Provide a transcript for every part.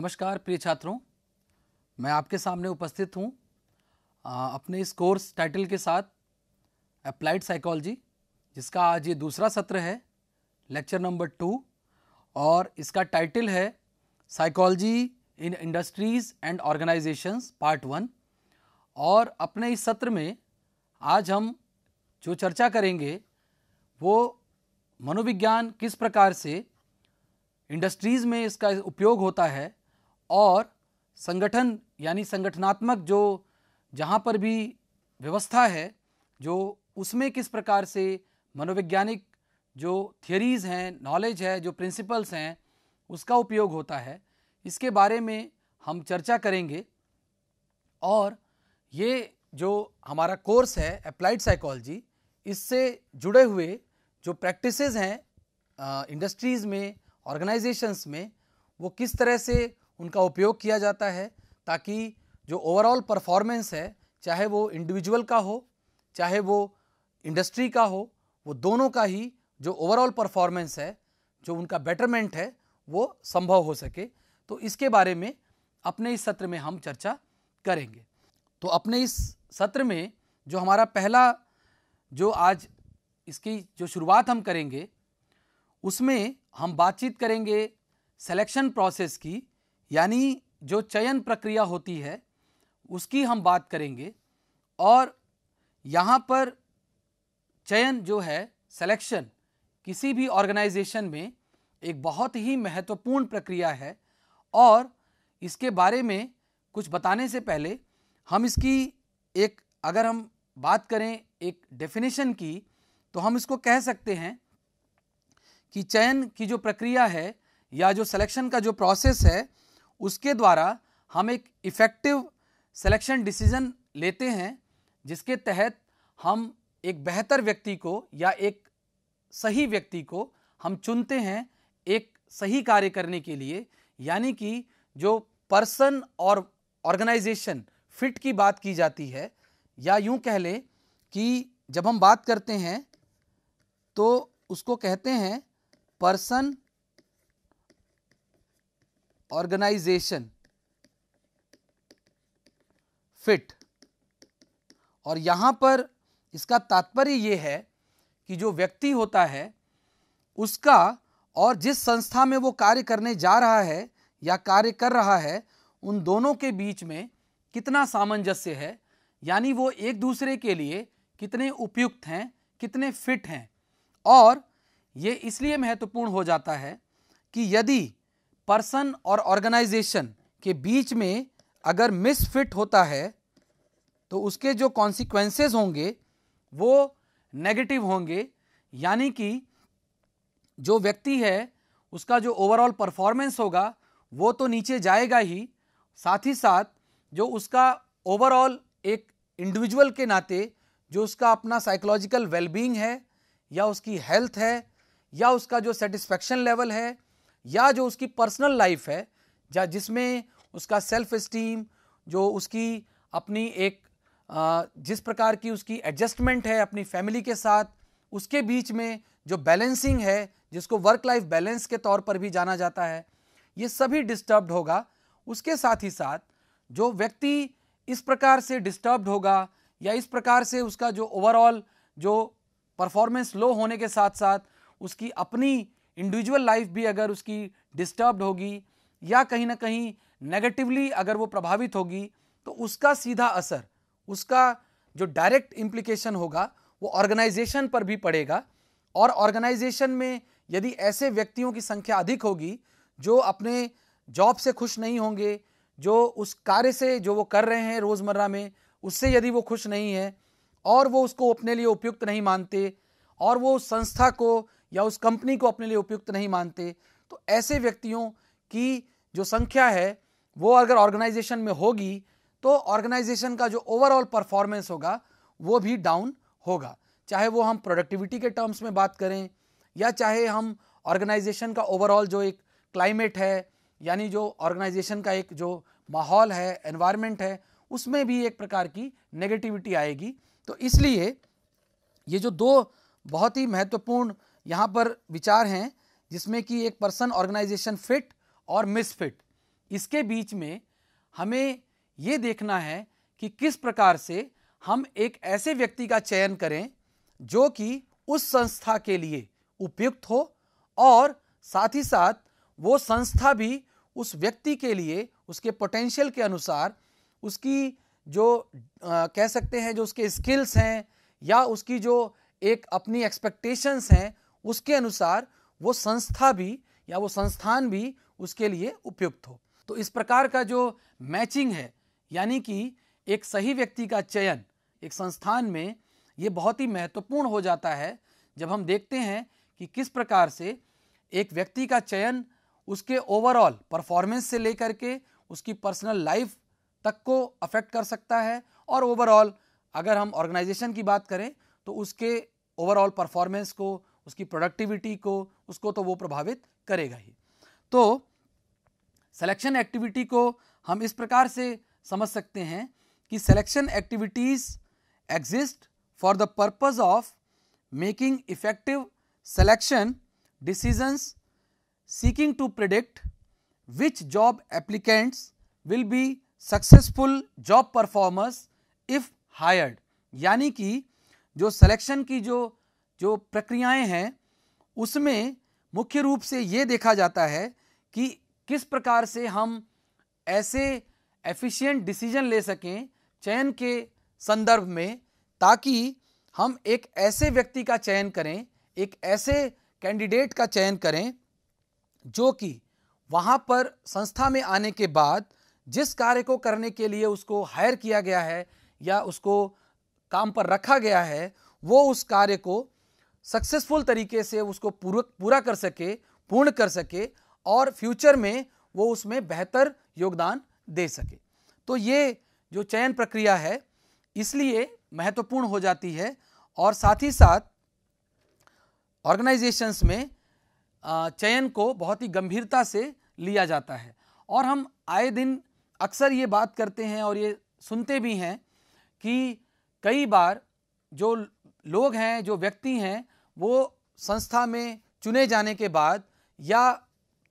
नमस्कार प्रिय छात्रों मैं आपके सामने उपस्थित हूँ अपने इस कोर्स टाइटल के साथ अप्लाइड साइकोलॉजी जिसका आज ये दूसरा सत्र है लेक्चर नंबर टू और इसका टाइटल है psychology in industries and organisations part one और अपने इस सत्र में आज हम जो चर्चा करेंगे वो मनोविज्ञान किस प्रकार से इंडस्ट्रीज़ में इसका उपयोग होता है और संगठन यानी संगठनात्मक जो जहाँ पर भी व्यवस्था है जो उसमें किस प्रकार से मनोवैज्ञानिक जो थियरीज़ हैं नॉलेज है जो प्रिंसिपल्स हैं उसका उपयोग होता है इसके बारे में हम चर्चा करेंगे और ये जो हमारा कोर्स है अप्लाइड साइकोलॉजी इससे जुड़े हुए जो प्रैक्टिसेस हैं इंडस्ट्रीज़ में ऑर्गेनाइजेशंस में वो किस तरह से उनका उपयोग किया जाता है ताकि जो ओवरऑल परफॉर्मेंस है चाहे वो इंडिविजुअल का हो चाहे वो इंडस्ट्री का हो वो दोनों का ही जो ओवरऑल परफॉर्मेंस है जो उनका बेटरमेंट है वो संभव हो सके तो इसके बारे में अपने इस सत्र में हम चर्चा करेंगे तो अपने इस सत्र में जो हमारा पहला जो आज इसकी जो शुरुआत हम करेंगे उसमें हम बातचीत करेंगे सिलेक्शन प्रोसेस की यानी जो चयन प्रक्रिया होती है उसकी हम बात करेंगे और यहाँ पर चयन जो है सिलेक्शन किसी भी ऑर्गेनाइजेशन में एक बहुत ही महत्वपूर्ण प्रक्रिया है और इसके बारे में कुछ बताने से पहले हम इसकी एक अगर हम बात करें एक डेफिनेशन की तो हम इसको कह सकते हैं कि चयन की जो प्रक्रिया है या जो सिलेक्शन का जो प्रोसेस है उसके द्वारा हम एक इफ़ेक्टिव सिलेक्शन डिसीजन लेते हैं जिसके तहत हम एक बेहतर व्यक्ति को या एक सही व्यक्ति को हम चुनते हैं एक सही कार्य करने के लिए यानी कि जो पर्सन और ऑर्गेनाइजेशन फिट की बात की जाती है या यूं कह लें कि जब हम बात करते हैं तो उसको कहते हैं पर्सन ऑर्गेनाइजेशन फिट और यहाँ पर इसका तात्पर्य यह है कि जो व्यक्ति होता है उसका और जिस संस्था में वो कार्य करने जा रहा है या कार्य कर रहा है उन दोनों के बीच में कितना सामंजस्य है यानी वो एक दूसरे के लिए कितने उपयुक्त हैं कितने फिट हैं और ये इसलिए महत्वपूर्ण हो जाता है कि यदि पर्सन और ऑर्गेनाइजेशन के बीच में अगर मिसफिट होता है तो उसके जो कॉन्सिक्वेंसेस होंगे वो नेगेटिव होंगे यानी कि जो व्यक्ति है उसका जो ओवरऑल परफॉर्मेंस होगा वो तो नीचे जाएगा ही साथ ही साथ जो उसका ओवरऑल एक इंडिविजुअल के नाते जो उसका अपना साइकोलॉजिकल वेलबींग है या उसकी हेल्थ है या उसका जो सेटिस्फेक्शन लेवल है या जो उसकी पर्सनल लाइफ है या जिसमें उसका सेल्फ इस्टीम जो उसकी अपनी एक जिस प्रकार की उसकी एडजस्टमेंट है अपनी फैमिली के साथ उसके बीच में जो बैलेंसिंग है जिसको वर्क लाइफ बैलेंस के तौर पर भी जाना जाता है ये सभी डिस्टर्ब्ड होगा उसके साथ ही साथ जो व्यक्ति इस प्रकार से डिस्टर्ब्ड होगा या इस प्रकार से उसका जो ओवरऑल जो परफॉर्मेंस लो होने के साथ साथ उसकी अपनी इंडिविजुअल लाइफ भी अगर उसकी डिस्टर्ब्ड होगी या कहीं ना कहीं नेगेटिवली अगर वो प्रभावित होगी तो उसका सीधा असर उसका जो डायरेक्ट इम्प्लीकेशन होगा वो ऑर्गेनाइजेशन पर भी पड़ेगा और ऑर्गेनाइजेशन में यदि ऐसे व्यक्तियों की संख्या अधिक होगी जो अपने जॉब से खुश नहीं होंगे जो उस कार्य से जो वो कर रहे हैं रोज़मर्रा में उससे यदि वो खुश नहीं है और वो उसको अपने लिए उपयुक्त नहीं मानते और वो संस्था को या उस कंपनी को अपने लिए उपयुक्त नहीं मानते तो ऐसे व्यक्तियों की जो संख्या है वो अगर ऑर्गेनाइजेशन में होगी तो ऑर्गेनाइजेशन का जो ओवरऑल परफॉर्मेंस होगा वो भी डाउन होगा चाहे वो हम प्रोडक्टिविटी के टर्म्स में बात करें या चाहे हम ऑर्गेनाइजेशन का ओवरऑल जो एक क्लाइमेट है यानी जो ऑर्गेनाइजेशन का एक जो माहौल है एनवायरनमेंट है उसमें भी एक प्रकार की नेगेटिविटी आएगी तो इसलिए ये जो दो बहुत ही महत्वपूर्ण यहाँ पर विचार हैं जिसमें कि एक पर्सन ऑर्गेनाइजेशन फिट और मिसफिट इसके बीच में हमें ये देखना है कि किस प्रकार से हम एक ऐसे व्यक्ति का चयन करें जो कि उस संस्था के लिए उपयुक्त हो और साथ ही साथ वो संस्था भी उस व्यक्ति के लिए उसके पोटेंशियल के अनुसार उसकी जो आ, कह सकते हैं जो उसके स्किल्स हैं या उसकी जो एक अपनी एक्सपेक्टेशंस हैं उसके अनुसार वो संस्था भी या वो संस्थान भी उसके लिए उपयुक्त हो तो इस प्रकार का जो मैचिंग है यानी कि एक सही व्यक्ति का चयन एक संस्थान में ये बहुत ही महत्वपूर्ण हो जाता है जब हम देखते हैं कि किस प्रकार से एक व्यक्ति का चयन उसके ओवरऑल परफॉर्मेंस से लेकर के उसकी पर्सनल लाइफ तक को अफेक्ट कर सकता है और ओवरऑल अगर हम ऑर्गेनाइजेशन की बात करें तो उसके ओवरऑल परफॉर्मेंस को उसकी प्रोडक्टिविटी को उसको तो वो प्रभावित करेगा ही तो सेलेक्शन एक्टिविटी को हम इस प्रकार से समझ सकते हैं कि selection activities exist for the purpose of making effective selection decisions seeking to predict which job applicants will be successful job performers if hired यानी कि जो सेलेक्शन की जो जो प्रक्रियाएं हैं उसमें मुख्य रूप से ये देखा जाता है कि किस प्रकार से हम ऐसे एफिशिएंट डिसीजन ले सकें चयन के संदर्भ में ताकि हम एक ऐसे व्यक्ति का चयन करें एक ऐसे कैंडिडेट का चयन करें जो कि वहाँ पर संस्था में आने के बाद जिस कार्य को करने के लिए उसको हायर किया गया है या उसको काम पर रखा गया है वो उस कार्य को सक्सेसफुल तरीके से उसको पूरा पूरा कर सके पूर्ण कर सके और फ्यूचर में वो उसमें बेहतर योगदान दे सके तो ये जो चयन प्रक्रिया है इसलिए महत्वपूर्ण हो जाती है और साथ ही साथ ऑर्गेनाइजेशंस में चयन को बहुत ही गंभीरता से लिया जाता है और हम आए दिन अक्सर ये बात करते हैं और ये सुनते भी हैं कि कई बार जो लोग हैं जो व्यक्ति हैं वो संस्था में चुने जाने के बाद या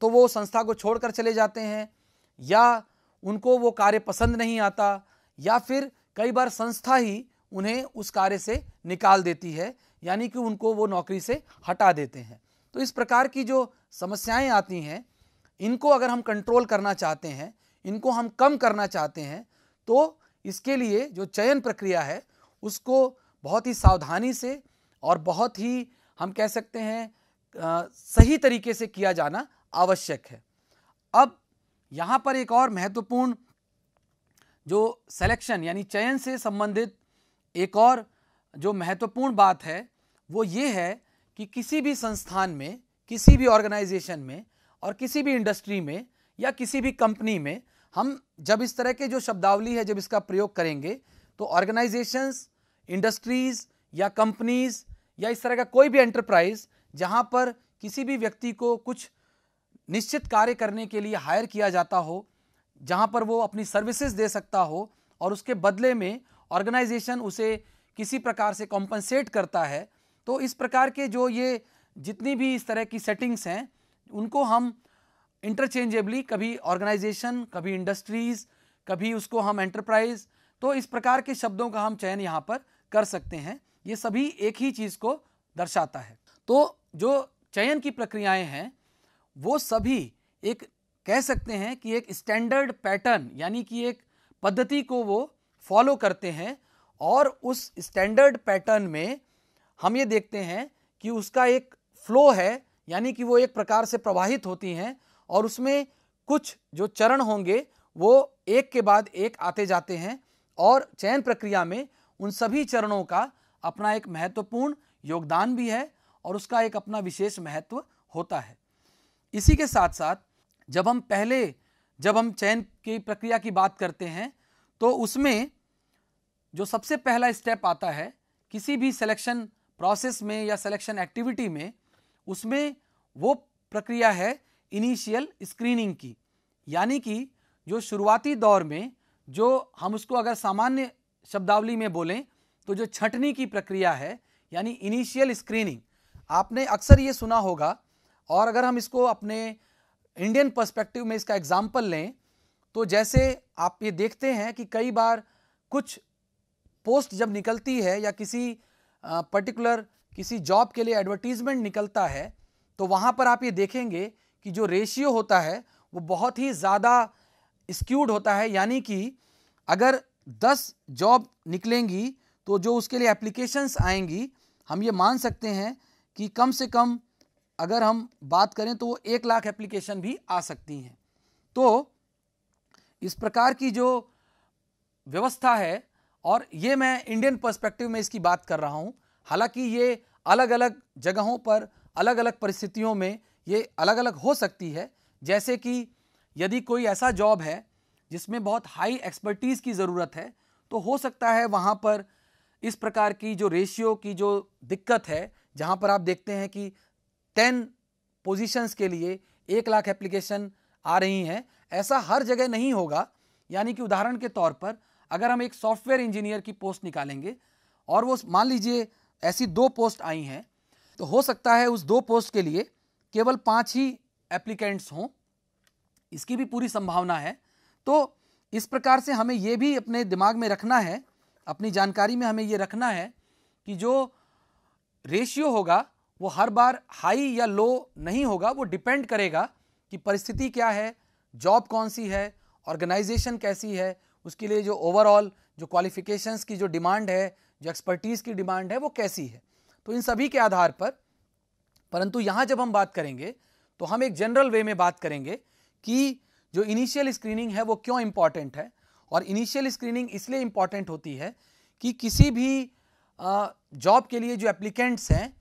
तो वो संस्था को छोड़कर चले जाते हैं या उनको वो कार्य पसंद नहीं आता या फिर कई बार संस्था ही उन्हें उस कार्य से निकाल देती है यानी कि उनको वो नौकरी से हटा देते हैं तो इस प्रकार की जो समस्याएं आती हैं इनको अगर हम कंट्रोल करना चाहते हैं इनको हम कम करना चाहते हैं तो इसके लिए जो चयन प्रक्रिया है उसको बहुत ही सावधानी से और बहुत ही हम कह सकते हैं आ, सही तरीके से किया जाना आवश्यक है अब यहाँ पर एक और महत्वपूर्ण जो सिलेक्शन यानी चयन से संबंधित एक और जो महत्वपूर्ण बात है वो ये है कि किसी भी संस्थान में किसी भी ऑर्गेनाइजेशन में और किसी भी इंडस्ट्री में या किसी भी कंपनी में हम जब इस तरह के जो शब्दावली है जब इसका प्रयोग करेंगे तो ऑर्गेनाइजेशंस इंडस्ट्रीज़ या कंपनीज़ या इस तरह का कोई भी एंटरप्राइज जहाँ पर किसी भी व्यक्ति को कुछ निश्चित कार्य करने के लिए हायर किया जाता हो जहाँ पर वो अपनी सर्विसेज दे सकता हो और उसके बदले में ऑर्गेनाइजेशन उसे किसी प्रकार से कॉम्पनसेट करता है तो इस प्रकार के जो ये जितनी भी इस तरह की सेटिंग्स हैं उनको हम इंटरचेंजेबली कभी ऑर्गेनाइजेशन कभी इंडस्ट्रीज़ कभी उसको हम एंटरप्राइज तो इस प्रकार के शब्दों का हम चयन यहाँ पर कर सकते हैं ये सभी एक ही चीज़ को दर्शाता है तो जो चयन की प्रक्रियाएं हैं वो सभी एक कह सकते हैं कि एक स्टैंडर्ड पैटर्न यानी कि एक पद्धति को वो फॉलो करते हैं और उस स्टैंडर्ड पैटर्न में हम ये देखते हैं कि उसका एक फ्लो है यानी कि वो एक प्रकार से प्रवाहित होती हैं और उसमें कुछ जो चरण होंगे वो एक के बाद एक आते जाते हैं और चयन प्रक्रिया में उन सभी चरणों का अपना एक महत्वपूर्ण योगदान भी है और उसका एक अपना विशेष महत्व होता है इसी के साथ साथ जब हम पहले जब हम चयन की प्रक्रिया की बात करते हैं तो उसमें जो सबसे पहला स्टेप आता है किसी भी सिलेक्शन प्रोसेस में या सिलेक्शन एक्टिविटी में उसमें वो प्रक्रिया है इनिशियल स्क्रीनिंग की यानी कि जो शुरुआती दौर में जो हम उसको अगर सामान्य शब्दावली में बोलें तो जो छटनी की प्रक्रिया है यानी इनिशियल स्क्रीनिंग आपने अक्सर ये सुना होगा और अगर हम इसको अपने इंडियन पर्सपेक्टिव में इसका एग्जाम्पल लें तो जैसे आप ये देखते हैं कि कई बार कुछ पोस्ट जब निकलती है या किसी पर्टिकुलर किसी जॉब के लिए एडवर्टीज़मेंट निकलता है तो वहाँ पर आप ये देखेंगे कि जो रेशियो होता है वो बहुत ही ज़्यादा स्क्यूड होता है यानी कि अगर 10 जॉब निकलेंगी तो जो उसके लिए एप्लीकेशंस आएंगी हम ये मान सकते हैं कि कम से कम अगर हम बात करें तो वो एक लाख एप्लीकेशन भी आ सकती हैं तो इस प्रकार की जो व्यवस्था है और ये मैं इंडियन पर्सपेक्टिव में इसकी बात कर रहा हूँ हालांकि ये अलग अलग जगहों पर अलग अलग परिस्थितियों में ये अलग अलग हो सकती है जैसे कि यदि कोई ऐसा जॉब है जिसमें बहुत हाई एक्सपर्टीज़ की ज़रूरत है तो हो सकता है वहाँ पर इस प्रकार की जो रेशियो की जो दिक्कत है जहाँ पर आप देखते हैं कि टेन पोजीशंस के लिए एक लाख एप्लीकेशन आ रही हैं ऐसा हर जगह नहीं होगा यानी कि उदाहरण के तौर पर अगर हम एक सॉफ्टवेयर इंजीनियर की पोस्ट निकालेंगे और वो मान लीजिए ऐसी दो पोस्ट आई हैं तो हो सकता है उस दो पोस्ट के लिए केवल पाँच ही एप्लीकेंट्स हों इसकी भी पूरी संभावना है तो इस प्रकार से हमें ये भी अपने दिमाग में रखना है अपनी जानकारी में हमें ये रखना है कि जो रेशियो होगा वो हर बार हाई या लो नहीं होगा वो डिपेंड करेगा कि परिस्थिति क्या है जॉब कौन सी है ऑर्गेनाइजेशन कैसी है उसके लिए जो ओवरऑल जो क्वालिफिकेशंस की जो डिमांड है जो एक्सपर्टीज़ की डिमांड है वो कैसी है तो इन सभी के आधार पर परंतु यहाँ जब हम बात करेंगे तो हम एक जनरल वे में बात करेंगे कि जो इनिशियल स्क्रीनिंग है वो क्यों इम्पॉर्टेंट है और इनिशियल स्क्रीनिंग इसलिए इम्पॉर्टेंट होती है कि किसी भी जॉब के लिए जो एप्लीकेंट्स हैं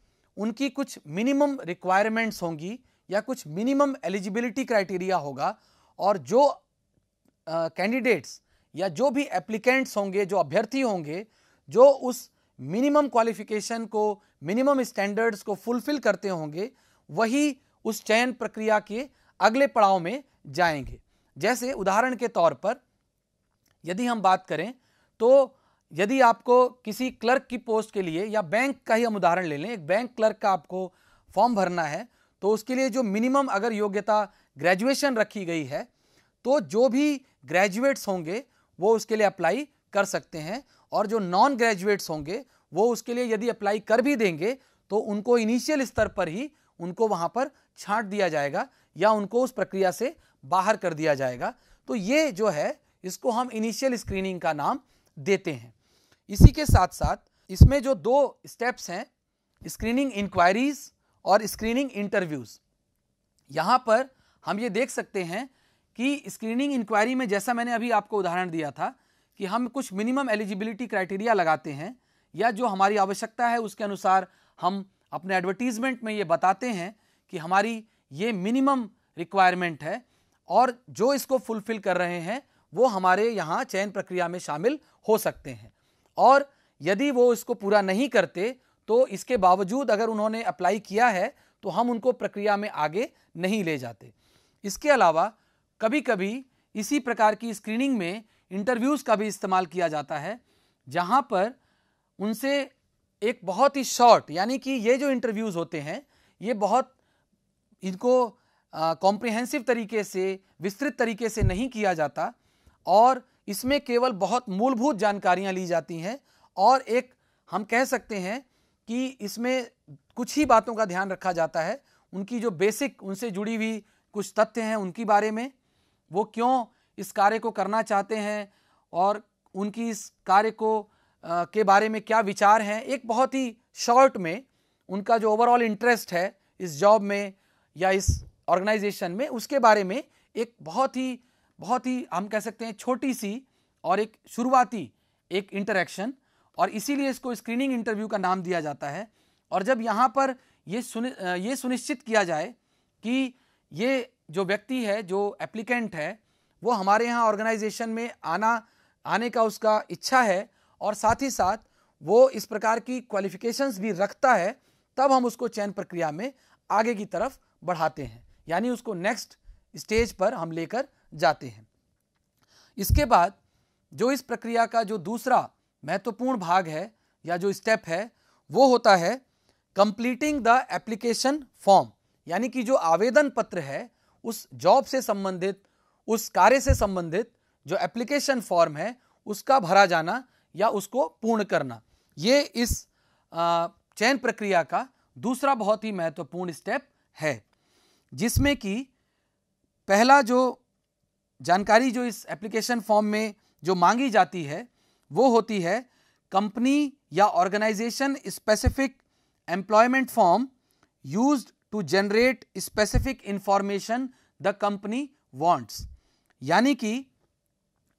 उनकी कुछ मिनिमम रिक्वायरमेंट्स होंगी या कुछ मिनिमम एलिजिबिलिटी क्राइटेरिया होगा और जो कैंडिडेट्स या जो भी एप्लीकेंट्स होंगे जो अभ्यर्थी होंगे जो उस मिनिमम क्वालिफिकेशन को मिनिमम स्टैंडर्ड्स को फुलफिल करते होंगे वही उस चयन प्रक्रिया के अगले पड़ाव में जाएंगे जैसे उदाहरण के तौर पर यदि हम बात करें तो यदि आपको किसी क्लर्क की पोस्ट के लिए या बैंक का ही हम उदाहरण ले लें एक बैंक क्लर्क का आपको फॉर्म भरना है तो उसके लिए जो मिनिमम अगर योग्यता ग्रेजुएशन रखी गई है तो जो भी ग्रेजुएट्स होंगे वो उसके लिए अप्लाई कर सकते हैं और जो नॉन ग्रेजुएट्स होंगे वो उसके लिए यदि अप्लाई कर भी देंगे तो उनको इनिशियल स्तर पर ही उनको वहाँ पर छांट दिया जाएगा या उनको उस प्रक्रिया से बाहर कर दिया जाएगा तो ये जो है इसको हम इनिशियल स्क्रीनिंग का नाम देते हैं इसी के साथ साथ इसमें जो दो स्टेप्स हैं स्क्रीनिंग इंक्वायरीज और स्क्रीनिंग इंटरव्यूज़ यहाँ पर हम ये देख सकते हैं कि स्क्रीनिंग इंक्वायरी में जैसा मैंने अभी आपको उदाहरण दिया था कि हम कुछ मिनिमम एलिजिबिलिटी क्राइटेरिया लगाते हैं या जो हमारी आवश्यकता है उसके अनुसार हम अपने एडवर्टीज़मेंट में ये बताते हैं कि हमारी ये मिनिमम रिक्वायरमेंट है और जो इसको फुलफ़िल कर रहे हैं वो हमारे यहाँ चयन प्रक्रिया में शामिल हो सकते हैं और यदि वो इसको पूरा नहीं करते तो इसके बावजूद अगर उन्होंने अप्लाई किया है तो हम उनको प्रक्रिया में आगे नहीं ले जाते इसके अलावा कभी कभी इसी प्रकार की स्क्रीनिंग में इंटरव्यूज़ का भी इस्तेमाल किया जाता है जहाँ पर उनसे एक बहुत ही शॉर्ट यानी कि ये जो इंटरव्यूज़ होते हैं ये बहुत इनको कॉम्प्रिहेंसिव तरीके से विस्तृत तरीके से नहीं किया जाता और इसमें केवल बहुत मूलभूत जानकारियां ली जाती हैं और एक हम कह सकते हैं कि इसमें कुछ ही बातों का ध्यान रखा जाता है उनकी जो बेसिक उनसे जुड़ी हुई कुछ तथ्य हैं उनकी बारे में वो क्यों इस कार्य को करना चाहते हैं और उनकी इस कार्य को आ, के बारे में क्या विचार हैं एक बहुत ही शॉर्ट में उनका जो ओवरऑल इंटरेस्ट है इस जॉब में या इस ऑर्गेनाइजेशन में उसके बारे में एक बहुत ही बहुत ही हम कह सकते हैं छोटी सी और एक शुरुआती एक इंटरेक्शन और इसीलिए इसको स्क्रीनिंग इंटरव्यू का नाम दिया जाता है और जब यहाँ पर ये सुनि ये सुनिश्चित किया जाए कि ये जो व्यक्ति है जो एप्लीकेंट है वो हमारे यहाँ ऑर्गेनाइजेशन में आना आने का उसका इच्छा है और साथ ही साथ वो इस प्रकार की क्वालिफिकेशंस भी रखता है तब हम उसको चयन प्रक्रिया में आगे की तरफ बढ़ाते हैं यानी उसको नेक्स्ट स्टेज पर हम लेकर जाते हैं इसके बाद जो इस प्रक्रिया का जो दूसरा महत्वपूर्ण भाग है या जो स्टेप है वो होता है कंप्लीटिंग द एप्लीकेशन फॉर्म यानी कि जो आवेदन पत्र है उस जॉब से संबंधित उस कार्य से संबंधित जो एप्लीकेशन फॉर्म है उसका भरा जाना या उसको पूर्ण करना ये इस चयन प्रक्रिया का दूसरा बहुत ही महत्वपूर्ण स्टेप है जिसमें कि पहला जो जानकारी जो इस एप्लीकेशन फॉर्म में जो मांगी जाती है वो होती है कंपनी या organisation specific employment form use to generate specific information the company wants यानी कि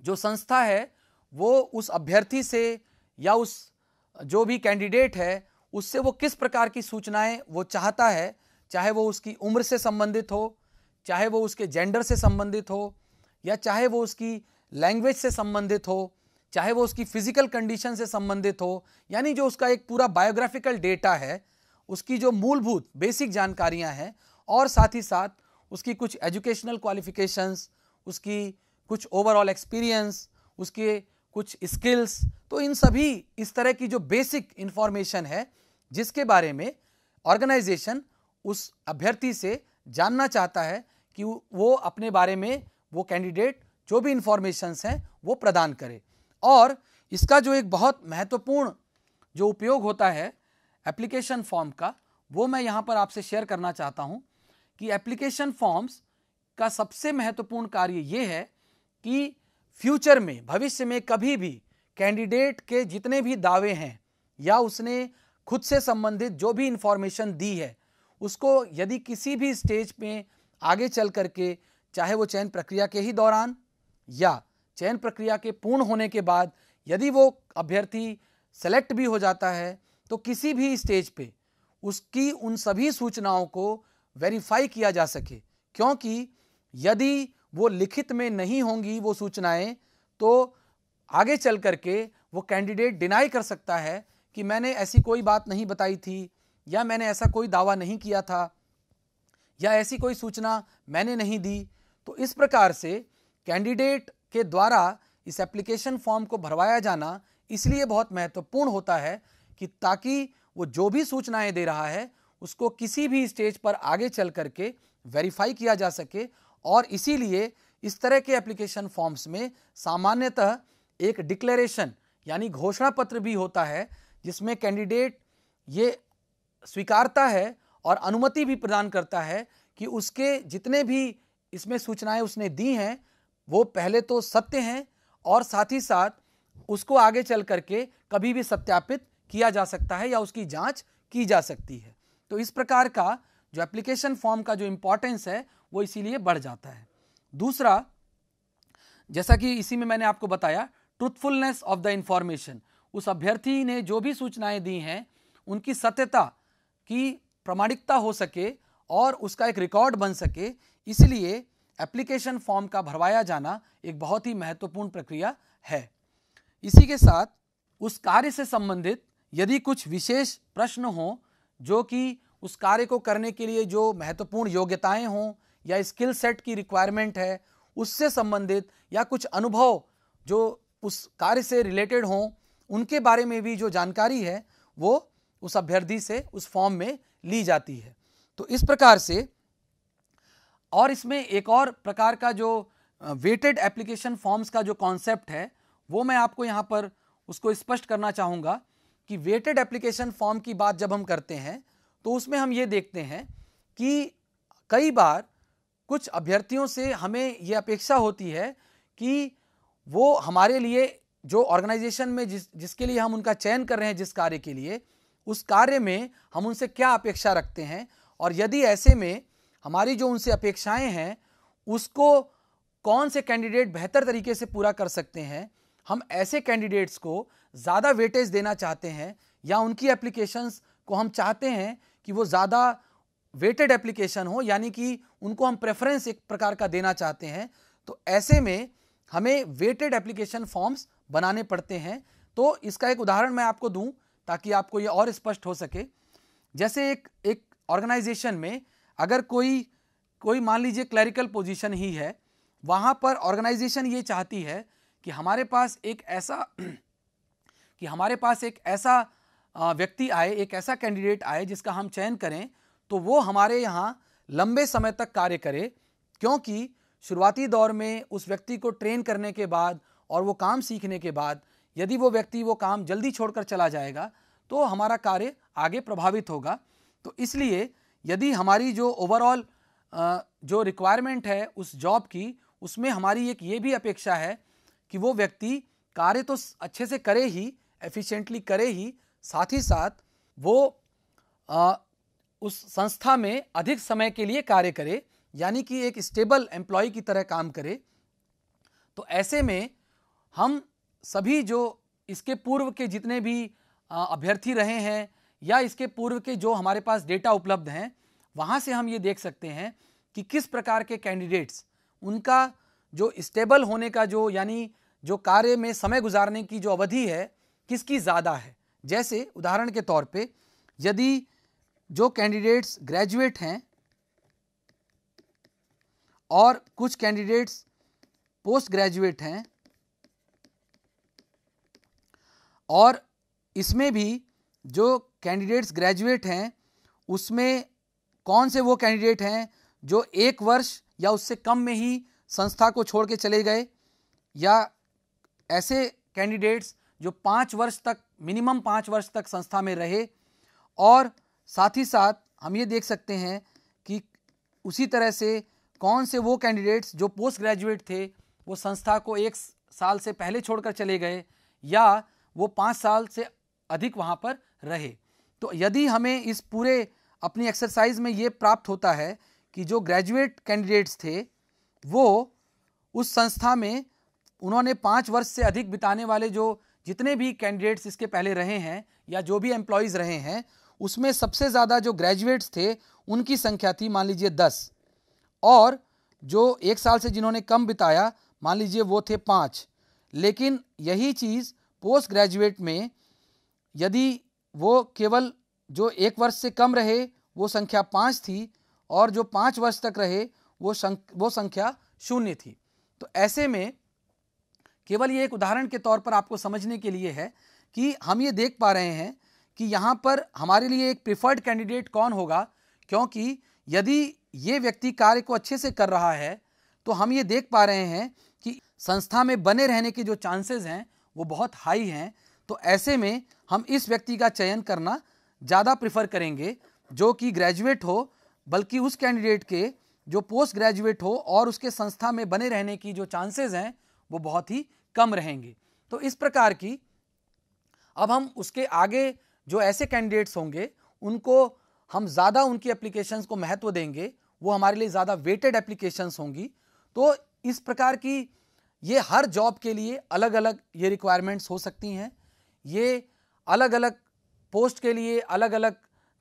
जो संस्था है वो उस अभ्यर्थी से या उस जो भी कैंडिडेट है उससे वो किस प्रकार की सूचनाएं वो चाहता है चाहे वो उसकी उम्र से संबंधित हो चाहे वो उसके जेंडर से संबंधित हो या चाहे वो उसकी लैंग्वेज से संबंधित हो चाहे वो उसकी फिजिकल कंडीशन से संबंधित हो यानी जो उसका एक पूरा बायोग्राफिकल डेटा है उसकी जो मूलभूत बेसिक जानकारियां हैं और साथ ही साथ उसकी कुछ एजुकेशनल क्वालिफिकेशंस उसकी कुछ ओवरऑल एक्सपीरियंस उसके कुछ स्किल्स तो इन सभी इस तरह की जो बेसिक इन्फॉर्मेशन है जिसके बारे में ऑर्गेनाइजेशन उस अभ्यर्थी से जानना चाहता है कि वो अपने बारे में वो कैंडिडेट जो भी इंफॉर्मेशन हैं वो प्रदान करे और इसका जो एक बहुत महत्वपूर्ण जो उपयोग होता है एप्लीकेशन फॉर्म का वो मैं यहाँ पर आपसे शेयर करना चाहता हूँ कि एप्लीकेशन फॉर्म्स का सबसे महत्वपूर्ण कार्य ये है कि फ्यूचर में भविष्य में कभी भी कैंडिडेट के जितने भी दावे हैं या उसने खुद से संबंधित जो भी इंफॉर्मेशन दी है उसको यदि किसी भी स्टेज पे आगे चल करके चाहे वो चयन प्रक्रिया के ही दौरान या चयन प्रक्रिया के पूर्ण होने के बाद यदि वो अभ्यर्थी सेलेक्ट भी हो जाता है तो किसी भी स्टेज पे उसकी उन सभी सूचनाओं को वेरीफाई किया जा सके क्योंकि यदि वो लिखित में नहीं होंगी वो सूचनाएं तो आगे चल करके वो कैंडिडेट डिनाई कर सकता है कि मैंने ऐसी कोई बात नहीं बताई थी या मैंने ऐसा कोई दावा नहीं किया था या ऐसी कोई सूचना मैंने नहीं दी तो इस प्रकार से कैंडिडेट के द्वारा इस एप्लीकेशन फॉर्म को भरवाया जाना इसलिए बहुत महत्वपूर्ण होता है कि ताकि वो जो भी सूचनाएं दे रहा है उसको किसी भी स्टेज पर आगे चल करके वेरीफाई किया जा सके और इसीलिए इस तरह के एप्लीकेशन फॉर्म्स में सामान्यतः एक डिक्लेरेशन यानी घोषणा पत्र भी होता है जिसमें कैंडिडेट ये स्वीकारता है और अनुमति भी प्रदान करता है कि उसके जितने भी इसमें सूचनाएं उसने दी हैं वो पहले तो सत्य हैं और साथ ही साथ उसको आगे चल करके कभी भी सत्यापित किया जा सकता है या उसकी जांच की जा सकती है तो इस प्रकार का जो एप्लीकेशन फॉर्म का जो इम्पोर्टेंस है वो इसीलिए बढ़ जाता है दूसरा जैसा कि इसी में मैंने आपको बताया ट्रुथफुलनेस ऑफ द इंफॉर्मेशन उस अभ्यर्थी ने जो भी सूचनाएं दी हैं उनकी सत्यता की प्रमाणिकता हो सके और उसका एक रिकॉर्ड बन सके इसलिए एप्लीकेशन फॉर्म का भरवाया जाना एक बहुत ही महत्वपूर्ण प्रक्रिया है इसी के साथ उस कार्य से संबंधित यदि कुछ विशेष प्रश्न हो जो कि उस कार्य को करने के लिए जो महत्वपूर्ण योग्यताएं हों या स्किल सेट की रिक्वायरमेंट है उससे संबंधित या कुछ अनुभव जो उस कार्य से रिलेटेड हों उनके बारे में भी जो जानकारी है वो उस अभ्यर्थी से उस फॉर्म में ली जाती है तो इस प्रकार से और इसमें एक और प्रकार का जो वेटेड एप्लीकेशन फॉर्म्स का जो कॉन्सेप्ट है वो मैं आपको यहाँ पर उसको स्पष्ट करना चाहूँगा कि वेटेड एप्लीकेशन फॉर्म की बात जब हम करते हैं तो उसमें हम ये देखते हैं कि कई बार कुछ अभ्यर्थियों से हमें ये अपेक्षा होती है कि वो हमारे लिए जो ऑर्गेनाइजेशन में जिस जिसके लिए हम उनका चयन कर रहे हैं जिस कार्य के लिए उस कार्य में हम उनसे क्या अपेक्षा रखते हैं और यदि ऐसे में हमारी जो उनसे अपेक्षाएं हैं उसको कौन से कैंडिडेट बेहतर तरीके से पूरा कर सकते हैं हम ऐसे कैंडिडेट्स को ज़्यादा वेटेज देना चाहते हैं या उनकी एप्लीकेशंस को हम चाहते हैं कि वो ज़्यादा वेटेड एप्लीकेशन हो यानी कि उनको हम प्रेफरेंस एक प्रकार का देना चाहते हैं तो ऐसे में हमें वेटेड एप्लीकेशन फॉर्म्स बनाने पड़ते हैं तो इसका एक उदाहरण मैं आपको दूं ताकि आपको ये और स्पष्ट हो सके जैसे एक एक ऑर्गेनाइजेशन में अगर कोई कोई मान लीजिए क्लरिकल पोजीशन ही है वहाँ पर ऑर्गेनाइजेशन ये चाहती है कि हमारे पास एक ऐसा कि हमारे पास एक ऐसा व्यक्ति आए एक ऐसा कैंडिडेट आए जिसका हम चयन करें तो वो हमारे यहाँ लंबे समय तक कार्य करे क्योंकि शुरुआती दौर में उस व्यक्ति को ट्रेन करने के बाद और वो काम सीखने के बाद यदि वो व्यक्ति वो काम जल्दी छोड़कर चला जाएगा तो हमारा कार्य आगे प्रभावित होगा तो इसलिए यदि हमारी जो ओवरऑल जो रिक्वायरमेंट है उस जॉब की उसमें हमारी एक ये भी अपेक्षा है कि वो व्यक्ति कार्य तो अच्छे से करे ही एफिशिएंटली करे ही साथ ही साथ वो आ, उस संस्था में अधिक समय के लिए कार्य करे यानी कि एक स्टेबल एम्प्लॉय की तरह काम करे तो ऐसे में हम सभी जो इसके पूर्व के जितने भी अभ्यर्थी रहे हैं या इसके पूर्व के जो हमारे पास डेटा उपलब्ध हैं वहाँ से हम ये देख सकते हैं कि किस प्रकार के कैंडिडेट्स उनका जो स्टेबल होने का जो यानी जो कार्य में समय गुजारने की जो अवधि है किसकी ज़्यादा है जैसे उदाहरण के तौर पे यदि जो कैंडिडेट्स ग्रेजुएट हैं और कुछ कैंडिडेट्स पोस्ट ग्रेजुएट हैं और इसमें भी जो कैंडिडेट्स ग्रेजुएट हैं उसमें कौन से वो कैंडिडेट हैं जो एक वर्ष या उससे कम में ही संस्था को छोड़ के चले गए या ऐसे कैंडिडेट्स जो पाँच वर्ष तक मिनिमम पाँच वर्ष तक संस्था में रहे और साथ ही साथ हम ये देख सकते हैं कि उसी तरह से कौन से वो कैंडिडेट्स जो पोस्ट ग्रेजुएट थे वो संस्था को एक साल से पहले छोड़कर चले गए या वो पाँच साल से अधिक वहाँ पर रहे तो यदि हमें इस पूरे अपनी एक्सरसाइज में ये प्राप्त होता है कि जो ग्रेजुएट कैंडिडेट्स थे वो उस संस्था में उन्होंने पाँच वर्ष से अधिक बिताने वाले जो जितने भी कैंडिडेट्स इसके पहले रहे हैं या जो भी एम्प्लॉयज़ रहे हैं उसमें सबसे ज़्यादा जो ग्रेजुएट्स थे उनकी संख्या थी मान लीजिए दस और जो एक साल से जिन्होंने कम बिताया मान लीजिए वो थे पाँच लेकिन यही चीज़ पोस्ट ग्रेजुएट में यदि वो केवल जो एक वर्ष से कम रहे वो संख्या पाँच थी और जो पाँच वर्ष तक रहे वो वो संख्या शून्य थी तो ऐसे में केवल ये एक उदाहरण के तौर पर आपको समझने के लिए है कि हम ये देख पा रहे हैं कि यहाँ पर हमारे लिए एक प्रिफर्ड कैंडिडेट कौन होगा क्योंकि यदि ये व्यक्ति कार्य को अच्छे से कर रहा है तो हम ये देख पा रहे हैं कि संस्था में बने रहने के जो चांसेस हैं वो बहुत हाई हैं तो ऐसे में हम इस व्यक्ति का चयन करना ज़्यादा प्रिफर करेंगे जो कि ग्रेजुएट हो बल्कि उस कैंडिडेट के जो पोस्ट ग्रेजुएट हो और उसके संस्था में बने रहने की जो चांसेस हैं वो बहुत ही कम रहेंगे तो इस प्रकार की अब हम उसके आगे जो ऐसे कैंडिडेट्स होंगे उनको हम ज़्यादा उनकी एप्लीकेशंस को महत्व देंगे वो हमारे लिए ज़्यादा वेटेड एप्लीकेशंस होंगी तो इस प्रकार की ये हर जॉब के लिए अलग अलग ये रिक्वायरमेंट्स हो सकती हैं ये अलग अलग पोस्ट के लिए अलग अलग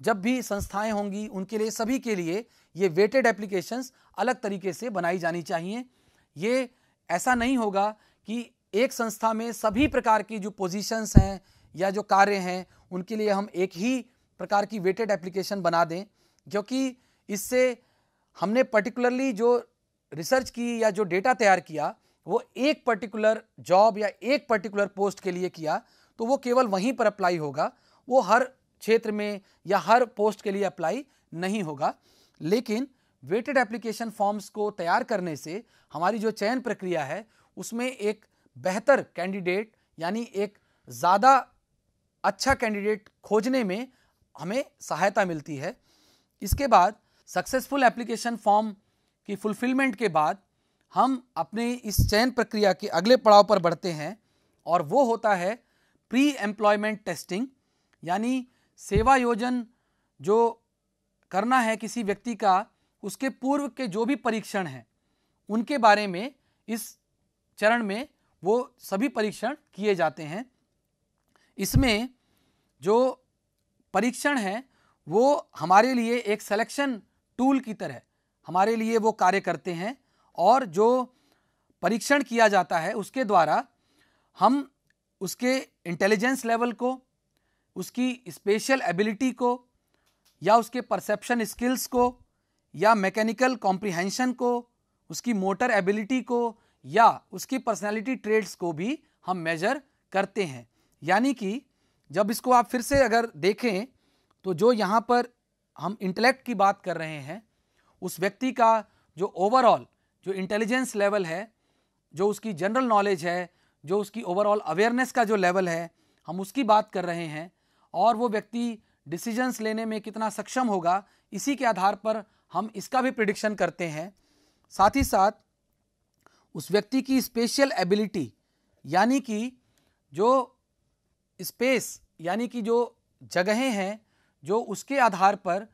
जब भी संस्थाएं होंगी उनके लिए सभी के लिए ये वेटेड एप्लीकेशंस अलग तरीके से बनाई जानी चाहिए ये ऐसा नहीं होगा कि एक संस्था में सभी प्रकार की जो पोजीशंस हैं या जो कार्य हैं उनके लिए हम एक ही प्रकार की वेटेड एप्लीकेशन बना दें क्योंकि इससे हमने पर्टिकुलरली जो रिसर्च की या जो डेटा तैयार किया वो एक पर्टिकुलर जॉब या एक पर्टिकुलर पोस्ट के लिए किया तो वो केवल वहीं पर अप्लाई होगा वो हर क्षेत्र में या हर पोस्ट के लिए अप्लाई नहीं होगा लेकिन वेटेड एप्लीकेशन फॉर्म्स को तैयार करने से हमारी जो चयन प्रक्रिया है उसमें एक बेहतर कैंडिडेट यानी एक ज़्यादा अच्छा कैंडिडेट खोजने में हमें सहायता मिलती है इसके बाद सक्सेसफुल एप्लीकेशन फॉर्म की फुलफिलमेंट के बाद हम अपने इस चयन प्रक्रिया के अगले पड़ाव पर बढ़ते हैं और वो होता है प्री एम्प्लॉयमेंट टेस्टिंग यानी सेवा योजन जो करना है किसी व्यक्ति का उसके पूर्व के जो भी परीक्षण हैं उनके बारे में इस चरण में वो सभी परीक्षण किए जाते हैं इसमें जो परीक्षण है वो हमारे लिए एक सिलेक्शन टूल की तरह हमारे लिए वो कार्य करते हैं और जो परीक्षण किया जाता है उसके द्वारा हम उसके इंटेलिजेंस लेवल को उसकी स्पेशल एबिलिटी को या उसके परसेप्शन स्किल्स को या मैकेनिकल कॉम्प्रिहेंशन को उसकी मोटर एबिलिटी को या उसकी पर्सनालिटी ट्रेड्स को भी हम मेजर करते हैं यानी कि जब इसको आप फिर से अगर देखें तो जो यहाँ पर हम इंटेलेक्ट की बात कर रहे हैं उस व्यक्ति का जो ओवरऑल जो इंटेलिजेंस लेवल है जो उसकी जनरल नॉलेज है जो उसकी ओवरऑल अवेयरनेस का जो लेवल है हम उसकी बात कर रहे हैं और वो व्यक्ति डिसीजंस लेने में कितना सक्षम होगा इसी के आधार पर हम इसका भी प्रिडिक्शन करते हैं साथ ही साथ उस व्यक्ति की स्पेशल एबिलिटी यानी कि जो स्पेस यानी कि जो जगहें हैं जो उसके आधार पर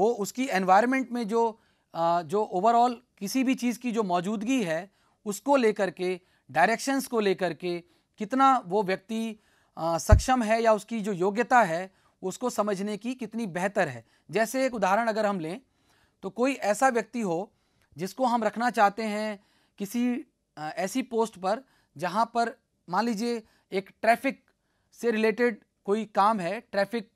वो उसकी एनवायरनमेंट में जो जो ओवरऑल किसी भी चीज़ की जो मौजूदगी है उसको लेकर के डायरेक्शंस को लेकर के कितना वो व्यक्ति सक्षम है या उसकी जो योग्यता है उसको समझने की कितनी बेहतर है जैसे एक उदाहरण अगर हम लें तो कोई ऐसा व्यक्ति हो जिसको हम रखना चाहते हैं किसी ऐसी पोस्ट पर जहाँ पर मान लीजिए एक ट्रैफिक से रिलेटेड कोई काम है ट्रैफिक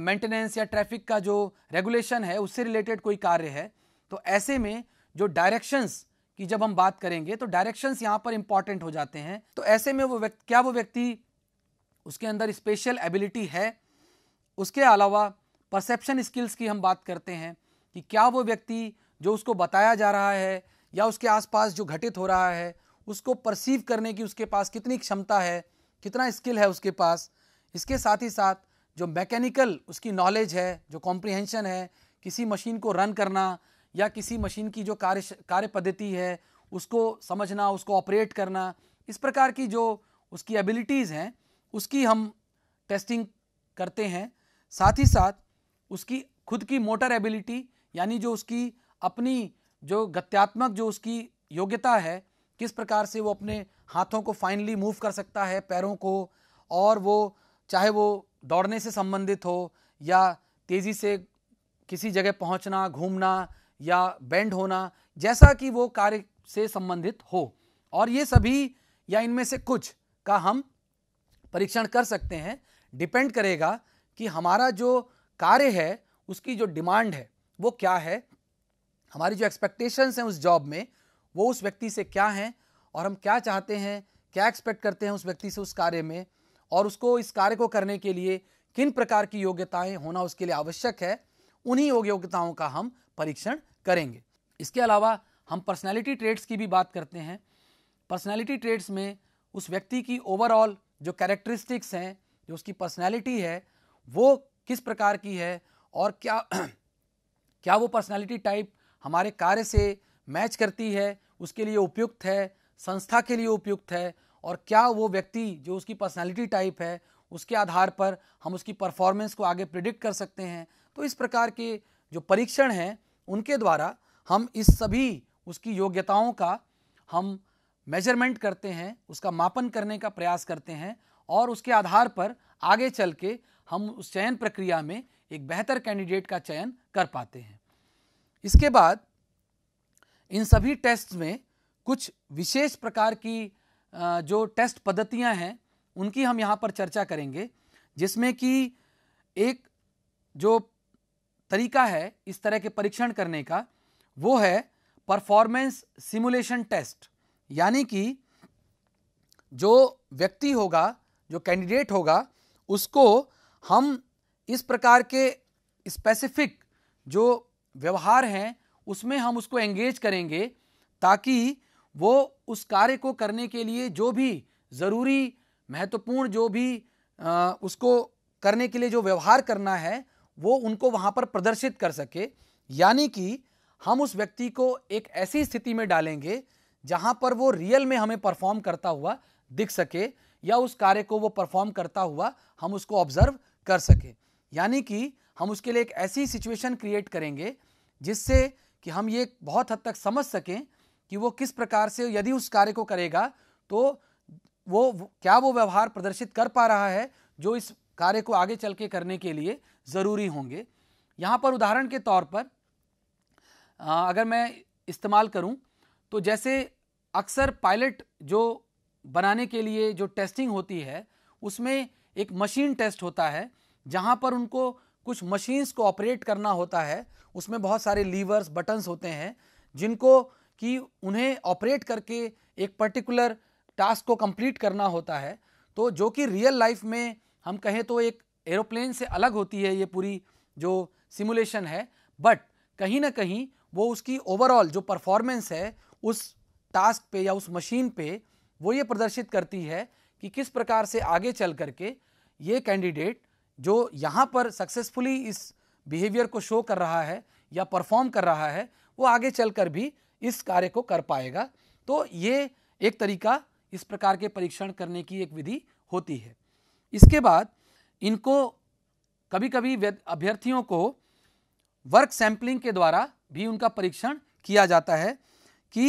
मेंटेनेंस या ट्रैफिक का जो रेगुलेशन है उससे रिलेटेड कोई कार्य है तो ऐसे में जो डायरेक्शंस की जब हम बात करेंगे तो डायरेक्शंस यहाँ पर इंपॉर्टेंट हो जाते हैं तो ऐसे में वो व्यक्ति क्या वो व्यक्ति उसके अंदर स्पेशल एबिलिटी है उसके अलावा परसेप्शन स्किल्स की हम बात करते हैं कि क्या वो व्यक्ति जो उसको बताया जा रहा है या उसके आसपास जो घटित हो रहा है उसको परसीव करने की उसके पास कितनी क्षमता है कितना स्किल है उसके पास इसके साथ ही साथ जो मैकेनिकल उसकी नॉलेज है जो कॉम्प्रिहेंशन है किसी मशीन को रन करना या किसी मशीन की जो कार्य कार्य पद्धति है उसको समझना उसको ऑपरेट करना इस प्रकार की जो उसकी एबिलिटीज़ हैं उसकी हम टेस्टिंग करते हैं साथ ही साथ उसकी खुद की मोटर एबिलिटी यानी जो उसकी अपनी जो गत्यात्मक जो उसकी योग्यता है किस प्रकार से वो अपने हाथों को फाइनली मूव कर सकता है पैरों को और वो चाहे वो दौड़ने से संबंधित हो या तेज़ी से किसी जगह पहुंचना घूमना या बेंड होना जैसा कि वो कार्य से संबंधित हो और ये सभी या इनमें से कुछ का हम परीक्षण कर सकते हैं डिपेंड करेगा कि हमारा जो कार्य है उसकी जो डिमांड है वो क्या है हमारी जो एक्सपेक्टेशंस हैं उस जॉब में वो उस व्यक्ति से क्या हैं और हम क्या चाहते हैं क्या एक्सपेक्ट करते हैं उस व्यक्ति से उस कार्य में और उसको इस कार्य को करने के लिए किन प्रकार की योग्यताएं होना उसके लिए आवश्यक है उन्हीं योग्यताओं का हम परीक्षण करेंगे इसके अलावा हम पर्सनैलिटी ट्रेड्स की भी बात करते हैं पर्सनैलिटी ट्रेड्स में उस व्यक्ति की ओवरऑल जो कैरेक्टरिस्टिक्स हैं जो उसकी पर्सनैलिटी है वो किस प्रकार की है और क्या क्या वो पर्सनैलिटी टाइप हमारे कार्य से मैच करती है उसके लिए उपयुक्त है संस्था के लिए उपयुक्त है और क्या वो व्यक्ति जो उसकी पर्सनैलिटी टाइप है उसके आधार पर हम उसकी परफॉर्मेंस को आगे प्रिडिक्ट कर सकते हैं तो इस प्रकार के जो परीक्षण हैं उनके द्वारा हम इस सभी उसकी योग्यताओं का हम मेजरमेंट करते हैं उसका मापन करने का प्रयास करते हैं और उसके आधार पर आगे चल के हम उस चयन प्रक्रिया में एक बेहतर कैंडिडेट का चयन कर पाते हैं इसके बाद इन सभी टेस्ट में कुछ विशेष प्रकार की जो टेस्ट पद्धतियां हैं उनकी हम यहाँ पर चर्चा करेंगे जिसमें कि एक जो तरीका है इस तरह के परीक्षण करने का वो है परफॉर्मेंस सिमुलेशन टेस्ट यानी कि जो व्यक्ति होगा जो कैंडिडेट होगा उसको हम इस प्रकार के स्पेसिफिक जो व्यवहार हैं उसमें हम उसको एंगेज करेंगे ताकि वो उस कार्य को करने के लिए जो भी ज़रूरी महत्वपूर्ण जो भी आ, उसको करने के लिए जो व्यवहार करना है वो उनको वहाँ पर प्रदर्शित कर सके यानी कि हम उस व्यक्ति को एक ऐसी स्थिति में डालेंगे जहाँ पर वो रियल में हमें परफॉर्म करता हुआ दिख सके या उस कार्य को वो परफॉर्म करता हुआ हम उसको ऑब्जर्व कर सके यानी कि हम उसके लिए एक ऐसी सिचुएशन क्रिएट करेंगे जिससे कि हम ये बहुत हद तक समझ सकें कि वो किस प्रकार से यदि उस कार्य को करेगा तो वो क्या वो व्यवहार प्रदर्शित कर पा रहा है जो इस कार्य को आगे चल के करने के लिए ज़रूरी होंगे यहाँ पर उदाहरण के तौर पर अगर मैं इस्तेमाल करूँ तो जैसे अक्सर पायलट जो बनाने के लिए जो टेस्टिंग होती है उसमें एक मशीन टेस्ट होता है जहाँ पर उनको कुछ मशीन्स को ऑपरेट करना होता है उसमें बहुत सारे लीवर्स बटन्स होते हैं जिनको कि उन्हें ऑपरेट करके एक पर्टिकुलर टास्क को कंप्लीट करना होता है तो जो कि रियल लाइफ में हम कहें तो एक एरोप्लेन से अलग होती है ये पूरी जो सिमुलेशन है बट कहीं ना कहीं वो उसकी ओवरऑल जो परफॉर्मेंस है उस टास्क पे या उस मशीन पे वो ये प्रदर्शित करती है कि किस प्रकार से आगे चल करके ये कैंडिडेट जो यहाँ पर सक्सेसफुली इस बिहेवियर को शो कर रहा है या परफॉर्म कर रहा है वो आगे चल कर भी इस कार्य को कर पाएगा तो ये एक तरीका इस प्रकार के परीक्षण करने की एक विधि होती है इसके बाद इनको कभी कभी अभ्यर्थियों को वर्क सैंपलिंग के द्वारा भी उनका परीक्षण किया जाता है कि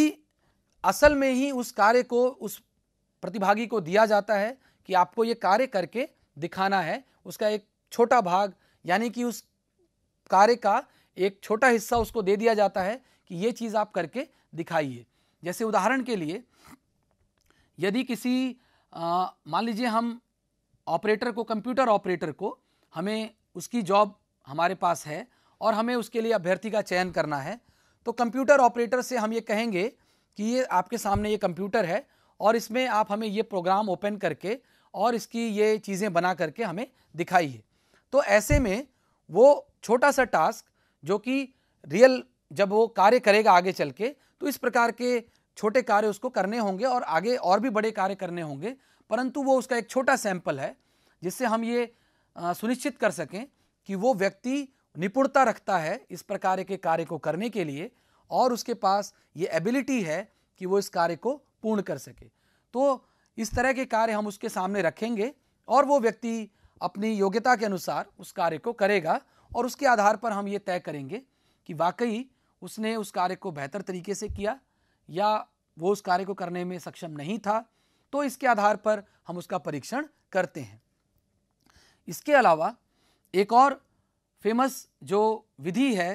असल में ही उस कार्य को उस प्रतिभागी को दिया जाता है कि आपको ये कार्य करके दिखाना है उसका एक छोटा भाग यानी कि उस कार्य का एक छोटा हिस्सा उसको दे दिया जाता है कि ये चीज़ आप करके दिखाइए जैसे उदाहरण के लिए यदि किसी मान लीजिए हम ऑपरेटर को कंप्यूटर ऑपरेटर को हमें उसकी जॉब हमारे पास है और हमें उसके लिए अभ्यर्थी का चयन करना है तो कंप्यूटर ऑपरेटर से हम ये कहेंगे कि ये आपके सामने ये कंप्यूटर है और इसमें आप हमें ये प्रोग्राम ओपन करके और इसकी ये चीज़ें बना करके हमें दिखाइए तो ऐसे में वो छोटा सा टास्क जो कि रियल जब वो कार्य करेगा आगे चल के तो इस प्रकार के छोटे कार्य उसको करने होंगे और आगे और भी बड़े कार्य करने होंगे परंतु वो उसका एक छोटा सैंपल है जिससे हम ये सुनिश्चित कर सकें कि वो व्यक्ति निपुणता रखता है इस प्रकार के कार्य को करने के लिए और उसके पास ये एबिलिटी है कि वो इस कार्य को पूर्ण कर सके तो इस तरह के कार्य हम उसके सामने रखेंगे और वो व्यक्ति अपनी योग्यता के अनुसार उस कार्य को करेगा और उसके आधार पर हम ये तय करेंगे कि वाकई उसने उस कार्य को बेहतर तरीके से किया या वो उस कार्य को करने में सक्षम नहीं था तो इसके आधार पर हम उसका परीक्षण करते हैं इसके अलावा एक और फेमस जो विधि है